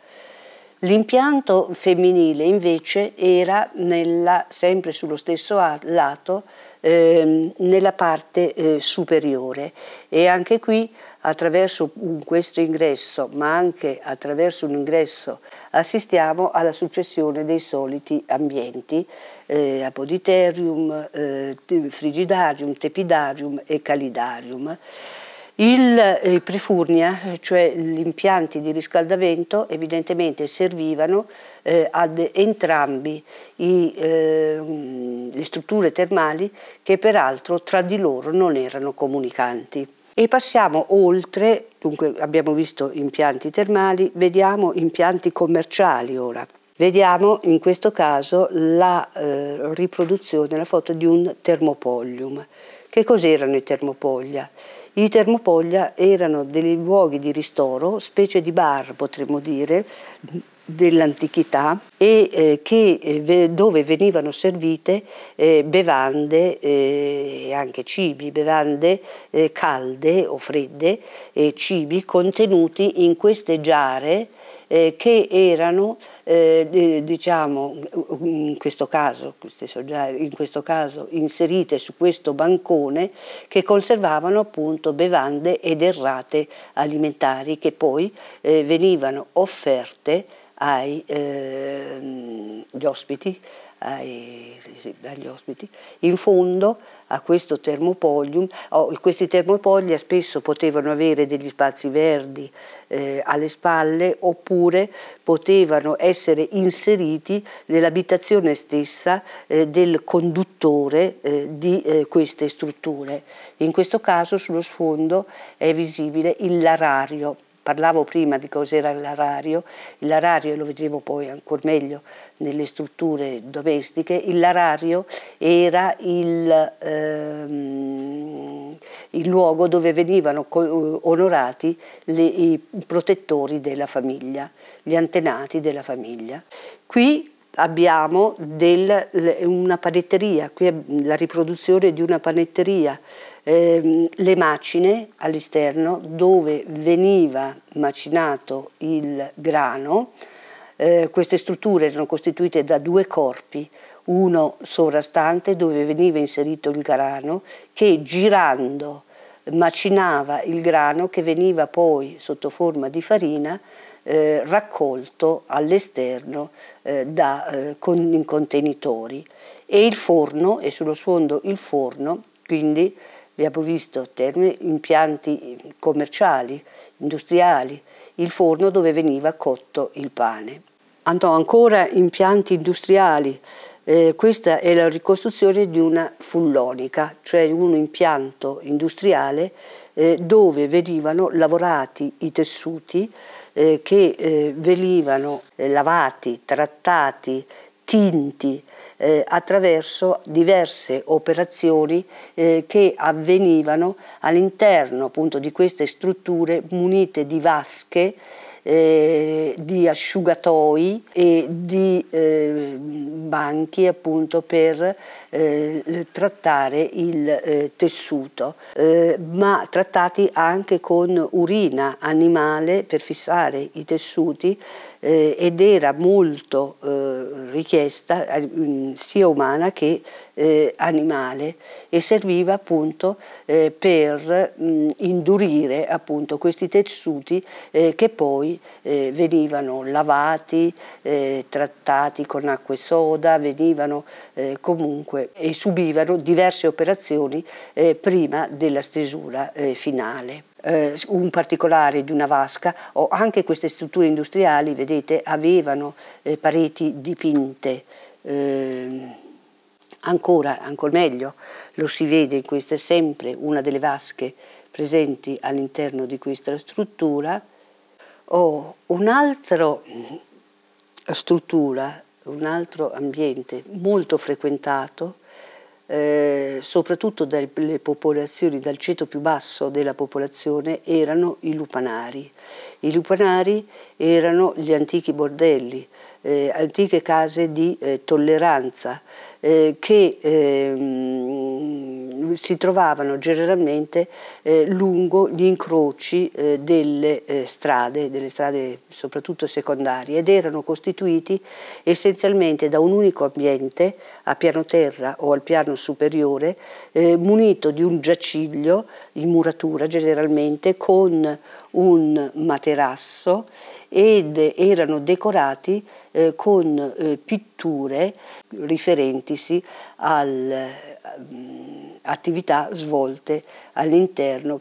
L'impianto femminile invece era nella, sempre sullo stesso lato, ehm, nella parte eh, superiore e anche qui attraverso questo ingresso, ma anche attraverso un ingresso, assistiamo alla successione dei soliti ambienti, eh, apoditerium, eh, frigidarium, tepidarium e calidarium. Il, eh, I prefurnia, cioè gli impianti di riscaldamento, evidentemente servivano eh, ad entrambi i, eh, le strutture termali che peraltro tra di loro non erano comunicanti. E passiamo oltre, dunque abbiamo visto impianti termali, vediamo impianti commerciali ora. Vediamo in questo caso la eh, riproduzione, la foto di un termopolium. Che cos'erano i termopoglia? I termopoglia erano dei luoghi di ristoro, specie di bar potremmo dire, dell'antichità e eh, che, eh, dove venivano servite eh, bevande eh, e anche cibi, bevande eh, calde o fredde e cibi contenuti in queste giare eh, che erano, eh, diciamo, in questo, caso, in questo caso inserite su questo bancone, che conservavano appunto bevande ed errate alimentari che poi eh, venivano offerte agli ehm, ospiti, ai, agli ospiti, in fondo a questo termopolium, oh, questi termopoglia spesso potevano avere degli spazi verdi eh, alle spalle oppure potevano essere inseriti nell'abitazione stessa eh, del conduttore eh, di eh, queste strutture. In questo caso sullo sfondo è visibile il larario Parlavo prima di cos'era l'arario, l'arario lo vedremo poi ancora meglio nelle strutture domestiche, l'arario era il, ehm, il, luogo dove venivano eh, onorati le, i protettori della famiglia, gli antenati della famiglia. Qui abbiamo del, una panetteria, qui è la riproduzione di una panetteria ehm, le macine all'esterno dove veniva macinato il grano. Eh, queste strutture erano costituite da due corpi, uno sovrastante dove veniva inserito il grano che girando macinava il grano che veniva poi sotto forma di farina eh, raccolto all'esterno eh, eh, con, in contenitori e il forno e sullo sfondo il forno quindi abbiamo visto termine, impianti eh, commerciali, industriali, il forno dove veniva cotto il pane. Andò ancora impianti industriali, eh, questa è la ricostruzione di una fullonica, cioè un impianto industriale eh, dove venivano lavorati i tessuti eh, che eh, venivano eh, lavati, trattati, tinti, eh, attraverso diverse operazioni eh, che avvenivano all'interno appunto di queste strutture munite di vasche eh, di asciugatoi e di eh, banchi appunto per eh, trattare il eh, tessuto, eh, ma trattati anche con urina animale per fissare i tessuti eh, ed era molto eh, richiesta eh, mm, sia umana che animale e serviva appunto per mh, mm, indurire appunto questi tessuti che poi venivano lavati, trattati con acqua e soda, venivano comunque comunque e subivano diverse operazioni eh, prima della stesura eh, finale. Eh, un particolare di una vasca o anche queste strutture industriali, vedete, avevano eh, pareti dipinte. Ehm, ancora, ancora meglio, lo si vede in questa sempre una delle vasche presenti all'interno di questa struttura. oh, un'altra struttura un altro ambiente molto frequentato, eh, soprattutto dalle popolazioni, dal ceto più basso della popolazione, erano i lupanari. I lupanari erano gli antichi bordelli, eh, antiche case di eh, tolleranza eh, che ehm, si trovavano generalmente eh, lungo gli incroci eh, delle eh, strade, delle strade soprattutto secondarie, ed erano costituiti essenzialmente da un unico ambiente a piano terra o al piano superiore, eh, munito di un giaciglio in muratura generalmente con un materasso ed erano decorati eh, con eh, pitture riferentisi al, attività svolte all'interno,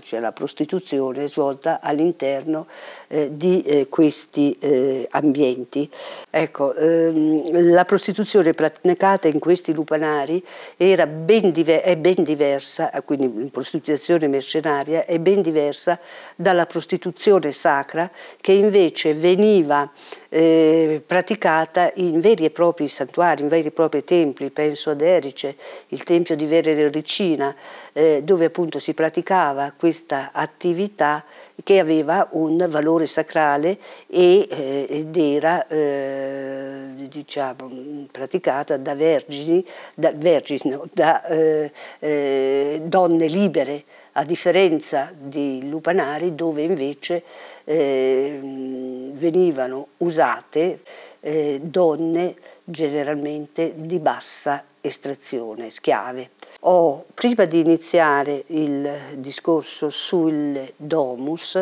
cioè la prostituzione svolta all'interno eh, di eh, questi eh, ambienti. Ecco, ehm, la prostituzione praticata in questi lupanari ben è ben diversa, eh, quindi prostituzione mercenaria, è ben diversa dalla prostituzione sacra che invece veniva eh, praticata in veri e propri santuari, in veri e propri templi, penso ad Erice, il tempio di Verere Perricina eh, dove appunto si praticava questa attività che aveva un valore sacrale e, eh, ed era eh, diciamo, praticata da vergini, da, vergini, no, da eh, eh, donne libere a differenza di Lupanari dove invece eh, venivano usate donne generalmente di bassa estrazione, schiave. Ho, prima di iniziare il discorso sul domus,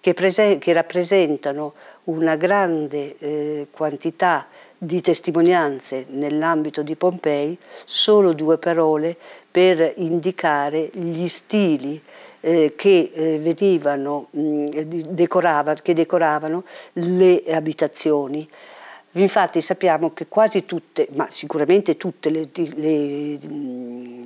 che, prese- che rappresentano una grande eh, quantità di testimonianze nell'ambito di Pompei, solo due parole per indicare gli stili eh, che, eh, venivano, mh, decoravano, che decoravano le abitazioni. Infatti sappiamo che quasi tutte, ma sicuramente tutte le, le, mm,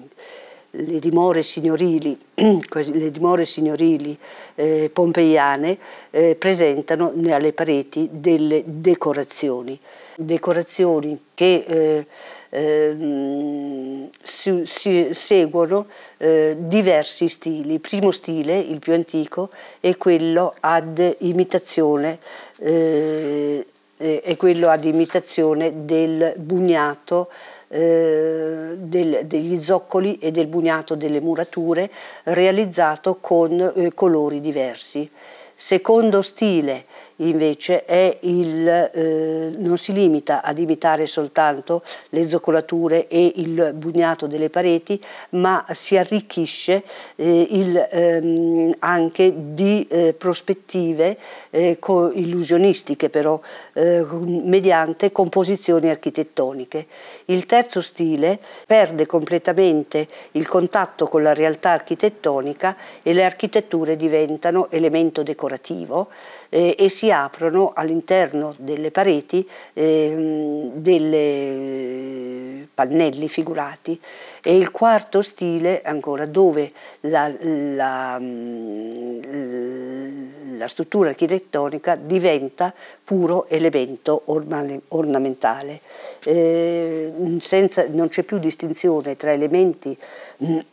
le dimore signorili, le dimore signorili eh, pompeiane eh, presentano alle pareti delle decorazioni, decorazioni che eh, eh, si, si, seguono eh, diversi stili. Il primo stile, il più antico, è quello ad imitazione eh, eh, è quello ad imitazione del bugnato eh, del, degli zoccoli e del bugnato delle murature realizzato con eh, colori diversi. Secondo stile invece il, eh, non si limita ad imitare soltanto le zoccolature e il bugnato delle pareti, ma si arricchisce eh, il, ehm, anche di eh, prospettive eh, illusionistiche però, eh, mediante composizioni architettoniche. Il terzo stile perde completamente il contatto con la realtà architettonica e le architetture diventano elemento decorativo eh, e si aprono all'interno delle pareti eh, dei pannelli figurati e il quarto stile ancora dove la, la, mm, la struttura architettonica diventa puro elemento ornamentale, eh, senza, non c'è più distinzione tra elementi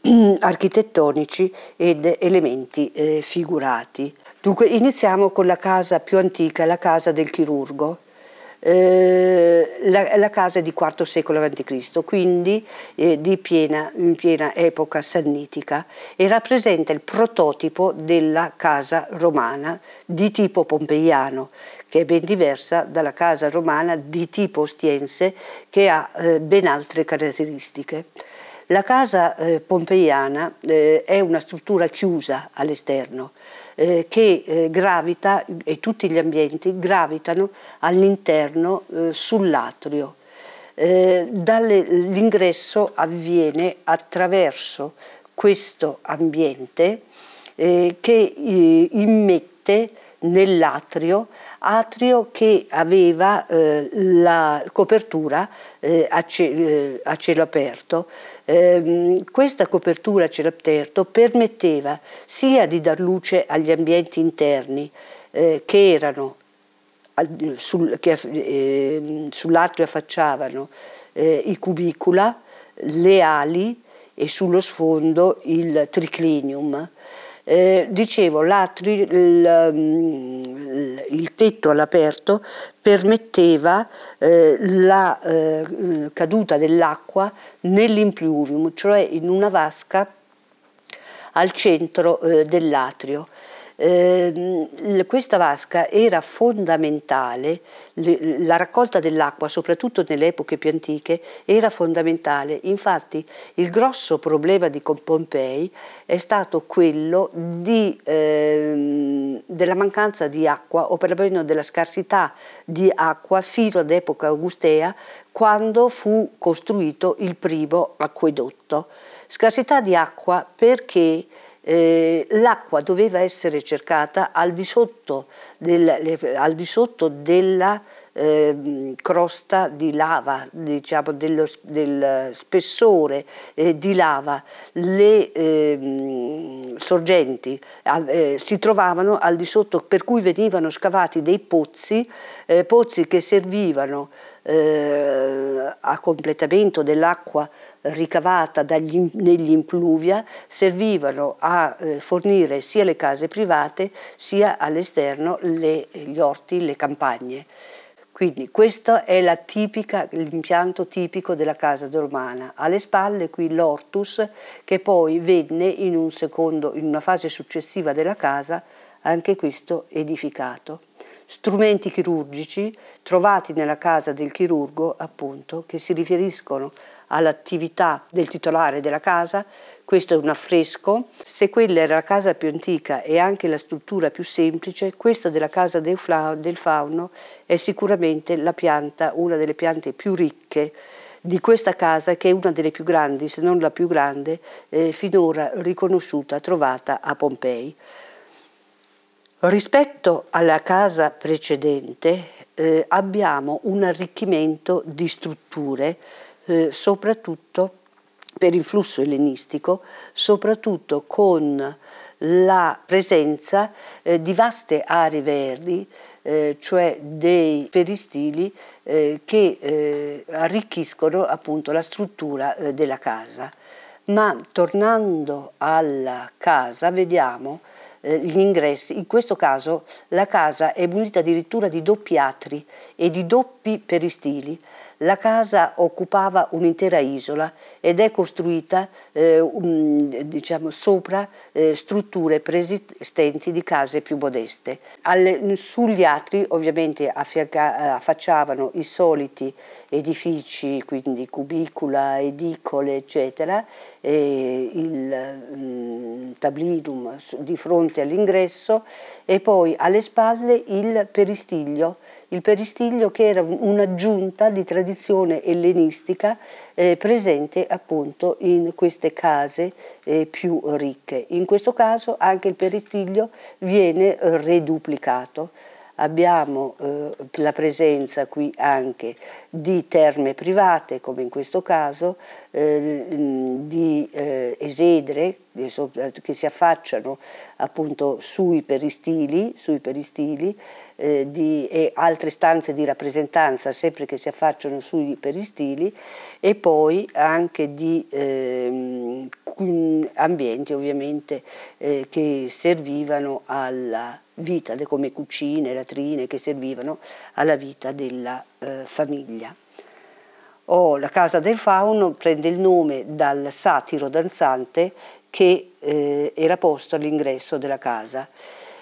mm, architettonici ed elementi eh, figurati. Dunque iniziamo con la casa più antica, la casa del chirurgo. Eh, la, la, casa è di IV secolo a.C., quindi eh, di piena, in piena epoca sannitica e rappresenta il prototipo della casa romana di tipo pompeiano, che è ben diversa dalla casa romana di tipo ostiense che ha eh, ben altre caratteristiche. La casa eh, pompeiana eh, è una struttura chiusa all'esterno, eh, che eh, gravita, e tutti gli ambienti gravitano all'interno eh, sull'atrio. Eh, l'ingresso avviene attraverso questo ambiente eh, che eh, immette nell'atrio, atrio che aveva la copertura a, cielo aperto eh, questa copertura cerapterto permetteva sia di dar luce agli ambienti interni eh, che erano sul, che eh, sull'atrio affacciavano eh, i cubicula, le ali e sullo sfondo il triclinium. Eh, dicevo, l'atrio, il, mm, il tetto all'aperto permetteva eh, la eh, caduta dell'acqua nell'impluvium, cioè in una vasca al centro eh, dell'atrio. Eh, questa vasca era fondamentale, la raccolta dell'acqua, soprattutto nelle epoche più antiche, era fondamentale. Infatti il grosso problema di Pompei è stato quello di, eh, della mancanza di acqua o perlomeno della scarsità di acqua fino ad epoca augustea quando fu costruito il primo acquedotto. Scarsità di acqua perché eh, l'acqua doveva essere cercata al di sotto, del, al di sotto della eh, crosta di lava, diciamo, dello, del spessore eh, di lava, le ehm, eh, sorgenti si trovavano al di sotto, per cui venivano scavati dei pozzi, eh, pozzi che servivano eh, a completamento dell'acqua ricavata dagli, negli impluvia servivano a eh, fornire sia le case private sia all'esterno gli orti, le campagne. Quindi questo è l'impianto tipico della casa dormana. Alle spalle qui l'ortus che poi venne in, un secondo, in una fase successiva della casa anche questo edificato strumenti chirurgici trovati nella casa del chirurgo, appunto, che si riferiscono all'attività del titolare della casa. Questo è un affresco. Se quella era la casa più antica e anche la struttura più semplice, questa della casa del, del fauno è sicuramente la pianta, una delle piante più ricche di questa casa che è una delle più grandi, se non la più grande, eh, finora riconosciuta, trovata a Pompei. Rispetto alla casa precedente eh, abbiamo un arricchimento di strutture, eh, soprattutto per il flusso ellenistico, soprattutto con la presenza eh, di vaste aree verdi, eh, cioè dei peristili eh, che eh, arricchiscono appunto la struttura della casa. Ma tornando alla casa vediamo eh, gli ingressi. In questo caso la casa è munita addirittura di doppi atri e di doppi peristili. La casa occupava un'intera isola ed è costruita eh, um, diciamo, sopra eh, strutture preesistenti di case più modeste. Alle, sugli atri ovviamente affacciavano i soliti edifici, quindi cubicula, edicole, eccetera, e il mm, tablinum di fronte all'ingresso e poi alle spalle il peristiglio il peristiglio che era un'aggiunta di tradizione ellenistica eh, presente appunto in queste case eh, più ricche. In questo caso anche il peristiglio viene eh, reduplicato. Abbiamo eh, la presenza qui anche di terme private, come in questo caso, eh, di eh, esedre che si affacciano appunto sui peristili, sui peristili eh, di, e altre stanze di rappresentanza sempre che si affacciano sui peristili e poi anche di eh, ambienti ovviamente eh, che servivano alla vita, come cucine, latrine che servivano alla vita della eh, famiglia. Oh, la casa del fauno prende il nome dal satiro danzante che eh, era posto all'ingresso della casa.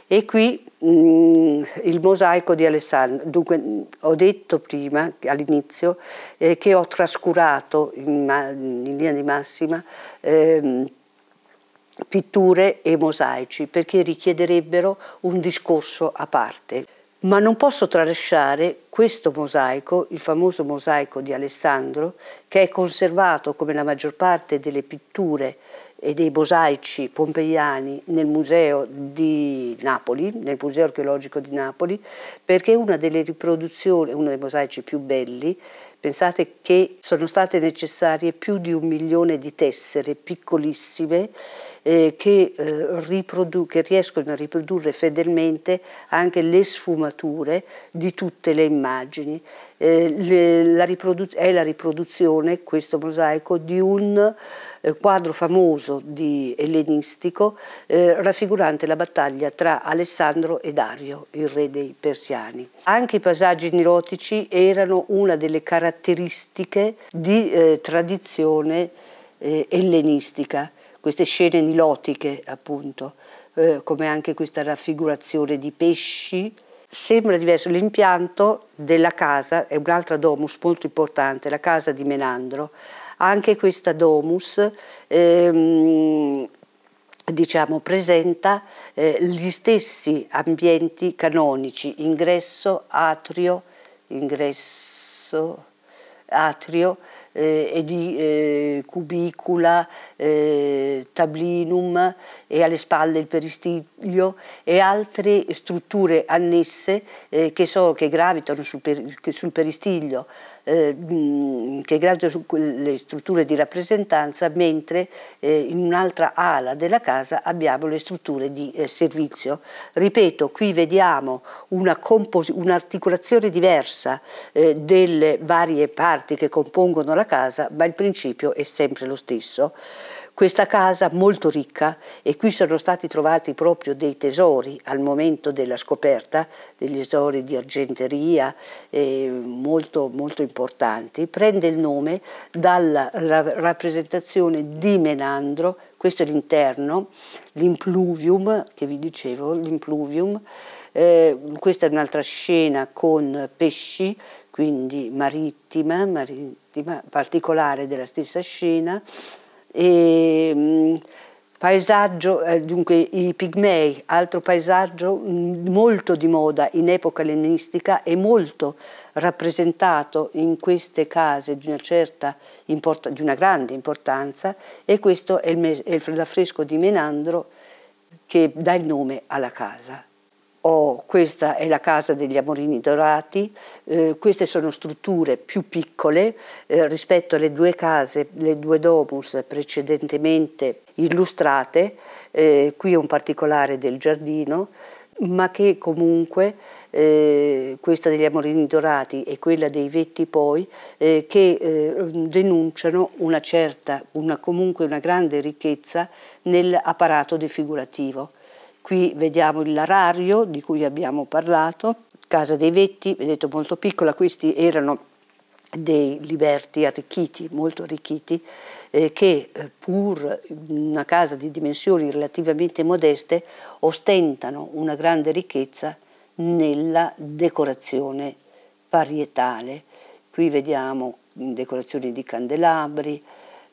E qui mh, mm, il mosaico di Alessandro, dunque ho detto prima all'inizio eh, che ho trascurato in, in linea di massima ehm, pitture e mosaici perché richiederebbero un discorso a parte. Ma non posso tralasciare questo mosaico, il famoso mosaico di Alessandro, che è conservato come la maggior parte delle pitture e dei mosaici pompeiani nel museo di Napoli, nel museo archeologico di Napoli, perché una delle riproduzioni, uno dei mosaici più belli, pensate che sono state necessarie più di un milione di tessere piccolissime eh, che, eh, che riescono a riprodurre fedelmente anche le sfumature di tutte le immagini. Eh, le, la è la riproduzione, questo mosaico, di un eh, quadro famoso di ellenistico eh, raffigurante la battaglia tra Alessandro e Dario, il re dei persiani. Anche i passaggi nirotici erano una delle caratteristiche di eh, tradizione ellenistica, queste scene nilotiche appunto, come anche questa raffigurazione di pesci, sembra diverso l'impianto della casa, è un'altra domus molto importante, la casa di Menandro, anche questa Domus ehm, diciamo, presenta eh, gli stessi ambienti canonici, ingresso, atrio, ingresso, atrio eh, e di eh, cubicula, eh, tablinum e alle spalle il peristiglio e altre strutture annesse eh, che, so, che gravitano sul, per, sul peristiglio eh, che gravita sulle strutture di rappresentanza, mentre eh, in un'altra ala della casa abbiamo le strutture di eh, servizio. Ripeto, qui vediamo un'articolazione un diversa eh, delle varie parti che compongono la casa, ma il principio è sempre lo stesso. Questa casa molto ricca, e qui sono stati trovati proprio dei tesori al momento della scoperta, degli tesori di argenteria eh, molto, molto importanti, prende il nome dalla rappresentazione di Menandro, questo è l'interno, l'impluvium che vi dicevo, l'impluvium, eh, questa è un'altra scena con pesci, quindi marittima, marittima particolare della stessa scena, e, ehm, Paesaggio, eh, dunque i pigmei, altro paesaggio mm, molto di moda in epoca ellenistica e molto rappresentato in queste case di una, certa, di una grande importanza e questo è l'affresco di Menandro che dà il nome alla casa. Oh, questa è la casa degli Amorini Dorati, eh, queste sono strutture più piccole eh, rispetto alle due case, le due domus precedentemente illustrate, eh, qui è un particolare del giardino, ma che comunque eh, questa degli Amorini Dorati e quella dei Vetti poi, eh, che eh, denunciano una certa, una, comunque una grande ricchezza nell'apparato defigurativo. Qui vediamo il larario di cui abbiamo parlato, Casa dei Vetti, vedete molto piccola, questi erano dei liberti arricchiti, molto arricchiti, eh, che eh, pur in una casa di dimensioni relativamente modeste ostentano una grande ricchezza nella decorazione parietale. Qui vediamo decorazioni di candelabri,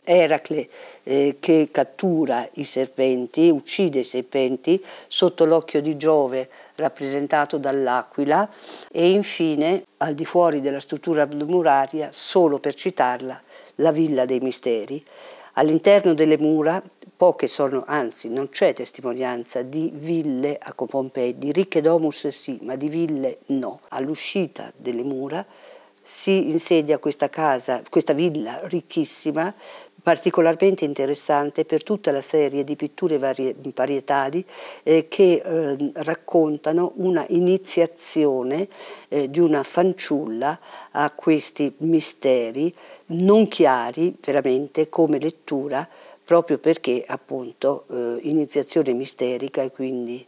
Eracle eh, che cattura i serpenti, uccide i serpenti sotto l'occhio di Giove rappresentato dall'aquila e infine al di fuori della struttura muraria, solo per citarla, la Villa dei Misteri. All'interno delle mura poche sono, anzi non c'è testimonianza di ville a Pompei, di ricche domus sì, ma di ville no. All'uscita delle mura si insedia questa casa, questa villa ricchissima particolarmente interessante per tutta la serie di pitture varie, varietali eh, che eh, raccontano una iniziazione eh, di una fanciulla a questi misteri non chiari veramente come lettura proprio perché appunto eh, iniziazione misterica e quindi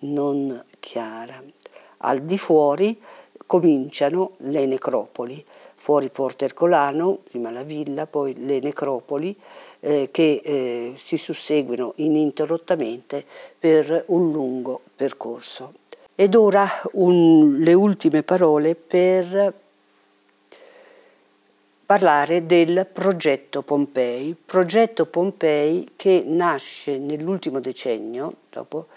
non chiara. Al di fuori cominciano le necropoli, fuori Porto Ercolano, prima la villa, poi le necropoli eh, che eh, si susseguono ininterrottamente per un lungo percorso. Ed ora un, le ultime parole per parlare del progetto Pompei, progetto Pompei che nasce nell'ultimo decennio dopo,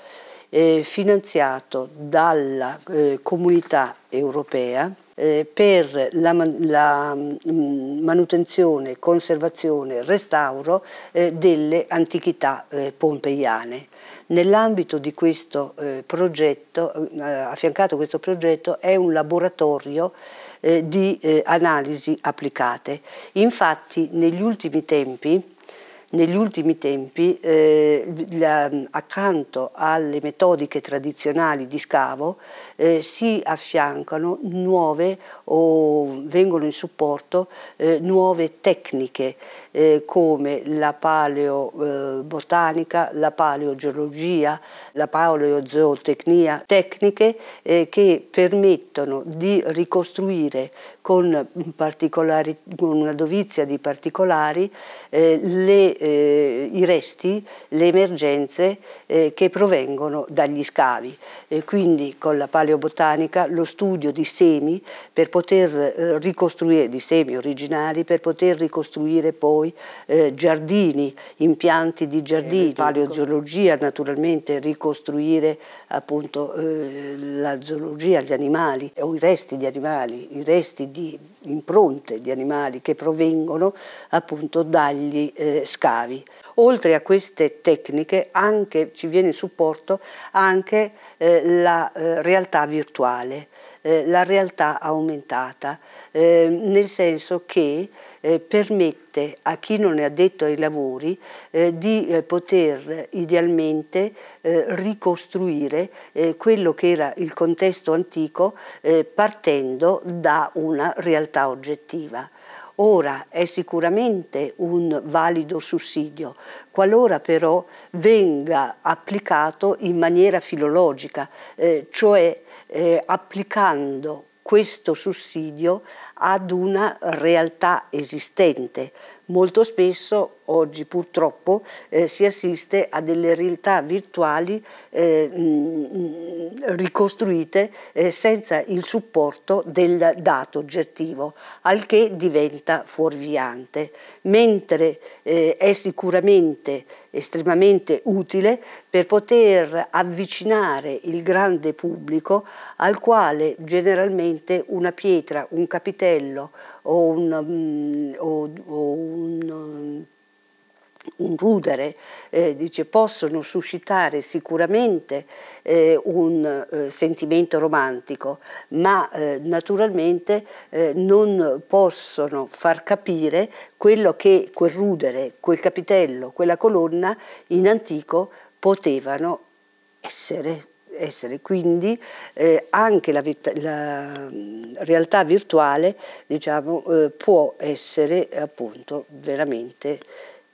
eh, finanziato dalla eh, comunità europea eh, per la, la mm, manutenzione, conservazione, restauro eh, delle antichità eh, pompeiane. Nell'ambito di questo eh, progetto, affiancato a questo progetto, è un laboratorio di analisi applicate. Infatti negli ultimi tempi negli ultimi tempi eh, la, accanto alle metodiche tradizionali di scavo eh, si affiancano nuove o vengono in supporto eh, nuove tecniche eh, come la paleobotanica, eh, la paleogeologia, la paleozootecnia, tecniche eh, che permettono di ricostruire con, con una dovizia di particolari eh, le, i resti, le emergenze che provengono dagli scavi. quindi con la paleo paleobotanica lo studio di semi, eh, di semi originari per poter ricostruire poi eh, giardini, impianti di giardini, paleozoologia naturalmente ricostruire appunto eh, la zoologia, gli animali o i resti di animali, i resti di impronte di animali che provengono appunto dagli eh, scavi oltre a queste tecniche anche, ci viene in supporto anche eh, la eh, realtà virtuale, eh, la realtà aumentata, ehm, nel senso che eh, permette a chi non è addetto ai lavori eh, di eh, poter idealmente ricostruire quello che era il contesto antico partendo da una realtà oggettiva. Ora è sicuramente un valido sussidio, qualora però venga applicato in maniera filologica, eh, cioè eh, applicando questo sussidio ad una realtà esistente, Molto spesso oggi purtroppo eh, si assiste a delle realtà virtuali eh, mh, ricostruite eh, senza il supporto del dato oggettivo, al che diventa fuorviante, mentre eh, è sicuramente estremamente utile per poter avvicinare il grande pubblico al quale generalmente una pietra, un capitello, o un, mm, o, o un, mm, un rudere, eh, dice, possono suscitare sicuramente eh, un eh, sentimento romantico, ma eh, naturalmente eh, non possono far capire quello che quel rudere, quel capitello, quella colonna in antico potevano essere essere quindi eh, anche la, la, mm, realtà virtuale diciamo, eh, può essere appunto veramente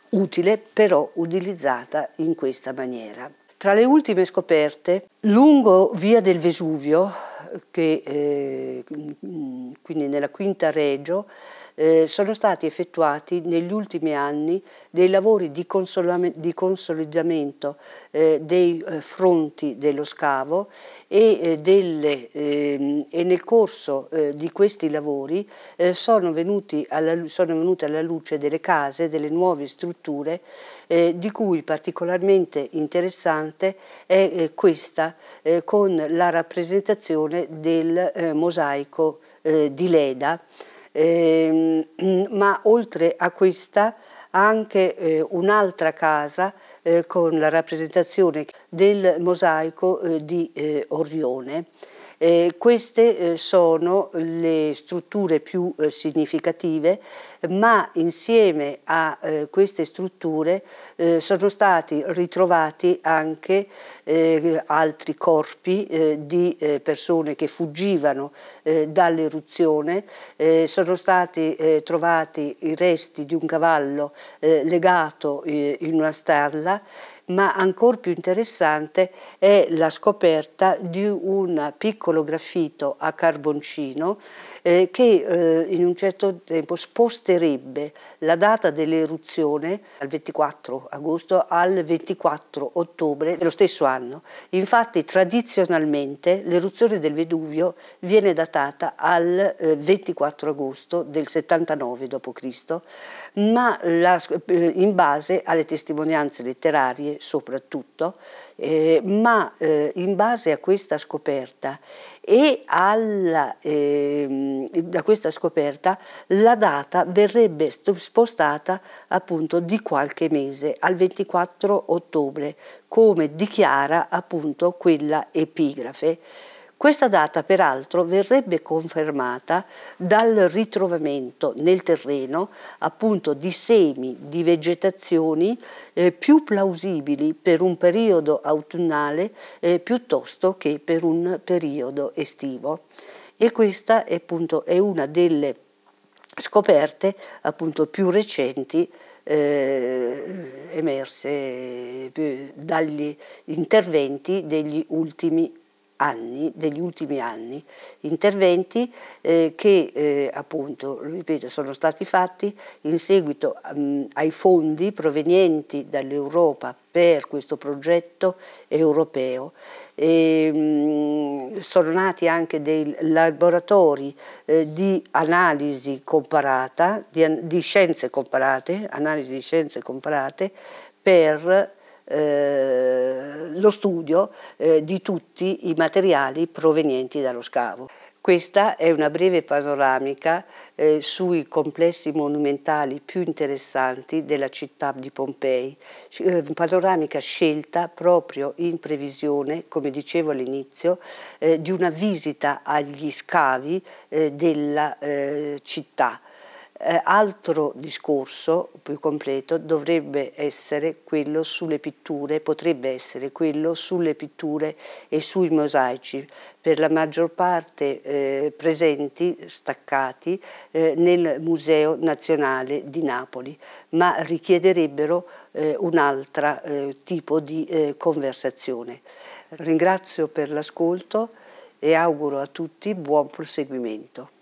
utile però utilizzata in questa maniera. Tra le ultime scoperte, lungo via del Vesuvio, che, eh, mm, mm, quindi nella quinta regio, eh, sono stati effettuati negli ultimi anni dei lavori di, di consolidamento eh, dei eh, fronti dello scavo e, eh, delle, ehm, e nel corso eh, di questi lavori eh, sono, alla, sono, venute alla luce delle case, delle nuove strutture di cui particolarmente interessante è questa con la rappresentazione del mosaico di Leda eh, ma oltre a questa anche eh, un'altra casa eh, con la rappresentazione del mosaico eh, di eh, Orione. Eh, queste eh, sono le strutture più eh, significative, ma insieme a eh, queste strutture eh, sono stati ritrovati anche eh, altri corpi di persone che fuggivano dall'eruzione, sono stati trovati i resti di un cavallo legato in una stalla ma ancora più interessante è la scoperta di un piccolo graffito a carboncino eh, che eh, in un certo tempo sposterebbe la data dell'eruzione dal 24 agosto al 24 ottobre dello stesso anno. Infatti tradizionalmente l'eruzione del Veduvio viene datata al eh, 24 agosto del 79 d.C., ma la, eh, in base alle testimonianze letterarie soprattutto, eh, ma eh, in base a questa scoperta e alla, eh, da questa scoperta la data verrebbe spostata appunto di qualche mese al 24 ottobre come dichiara appunto quella epigrafe. Questa data peraltro verrebbe confermata dal ritrovamento nel terreno appunto di semi di vegetazioni eh, più plausibili per un periodo autunnale eh, piuttosto che per un periodo estivo. E questa è, appunto, è una delle scoperte appunto, più recenti eh, emerse eh, dagli interventi degli ultimi anni anni, degli ultimi anni, interventi eh, che eh, appunto, ripeto, sono stati fatti in seguito mh, mm, ai fondi provenienti dall'Europa per questo progetto europeo. E, mh, mm, sono nati anche dei laboratori eh, di analisi comparata, di, di scienze comparate, analisi di scienze comparate per eh, lo studio eh, di tutti i materiali provenienti dallo scavo. Questa è una breve panoramica eh, sui complessi monumentali più interessanti della città di Pompei, eh, panoramica scelta proprio in previsione, come dicevo all'inizio, eh, di una visita agli scavi eh, della città eh, altro discorso più completo dovrebbe essere quello sulle pitture, potrebbe essere quello sulle pitture e sui mosaici, per la maggior parte eh, presenti, staccati, eh, nel Museo Nazionale di Napoli, ma richiederebbero eh, un altro eh, tipo di eh, conversazione. Ringrazio per l'ascolto e auguro a tutti buon proseguimento.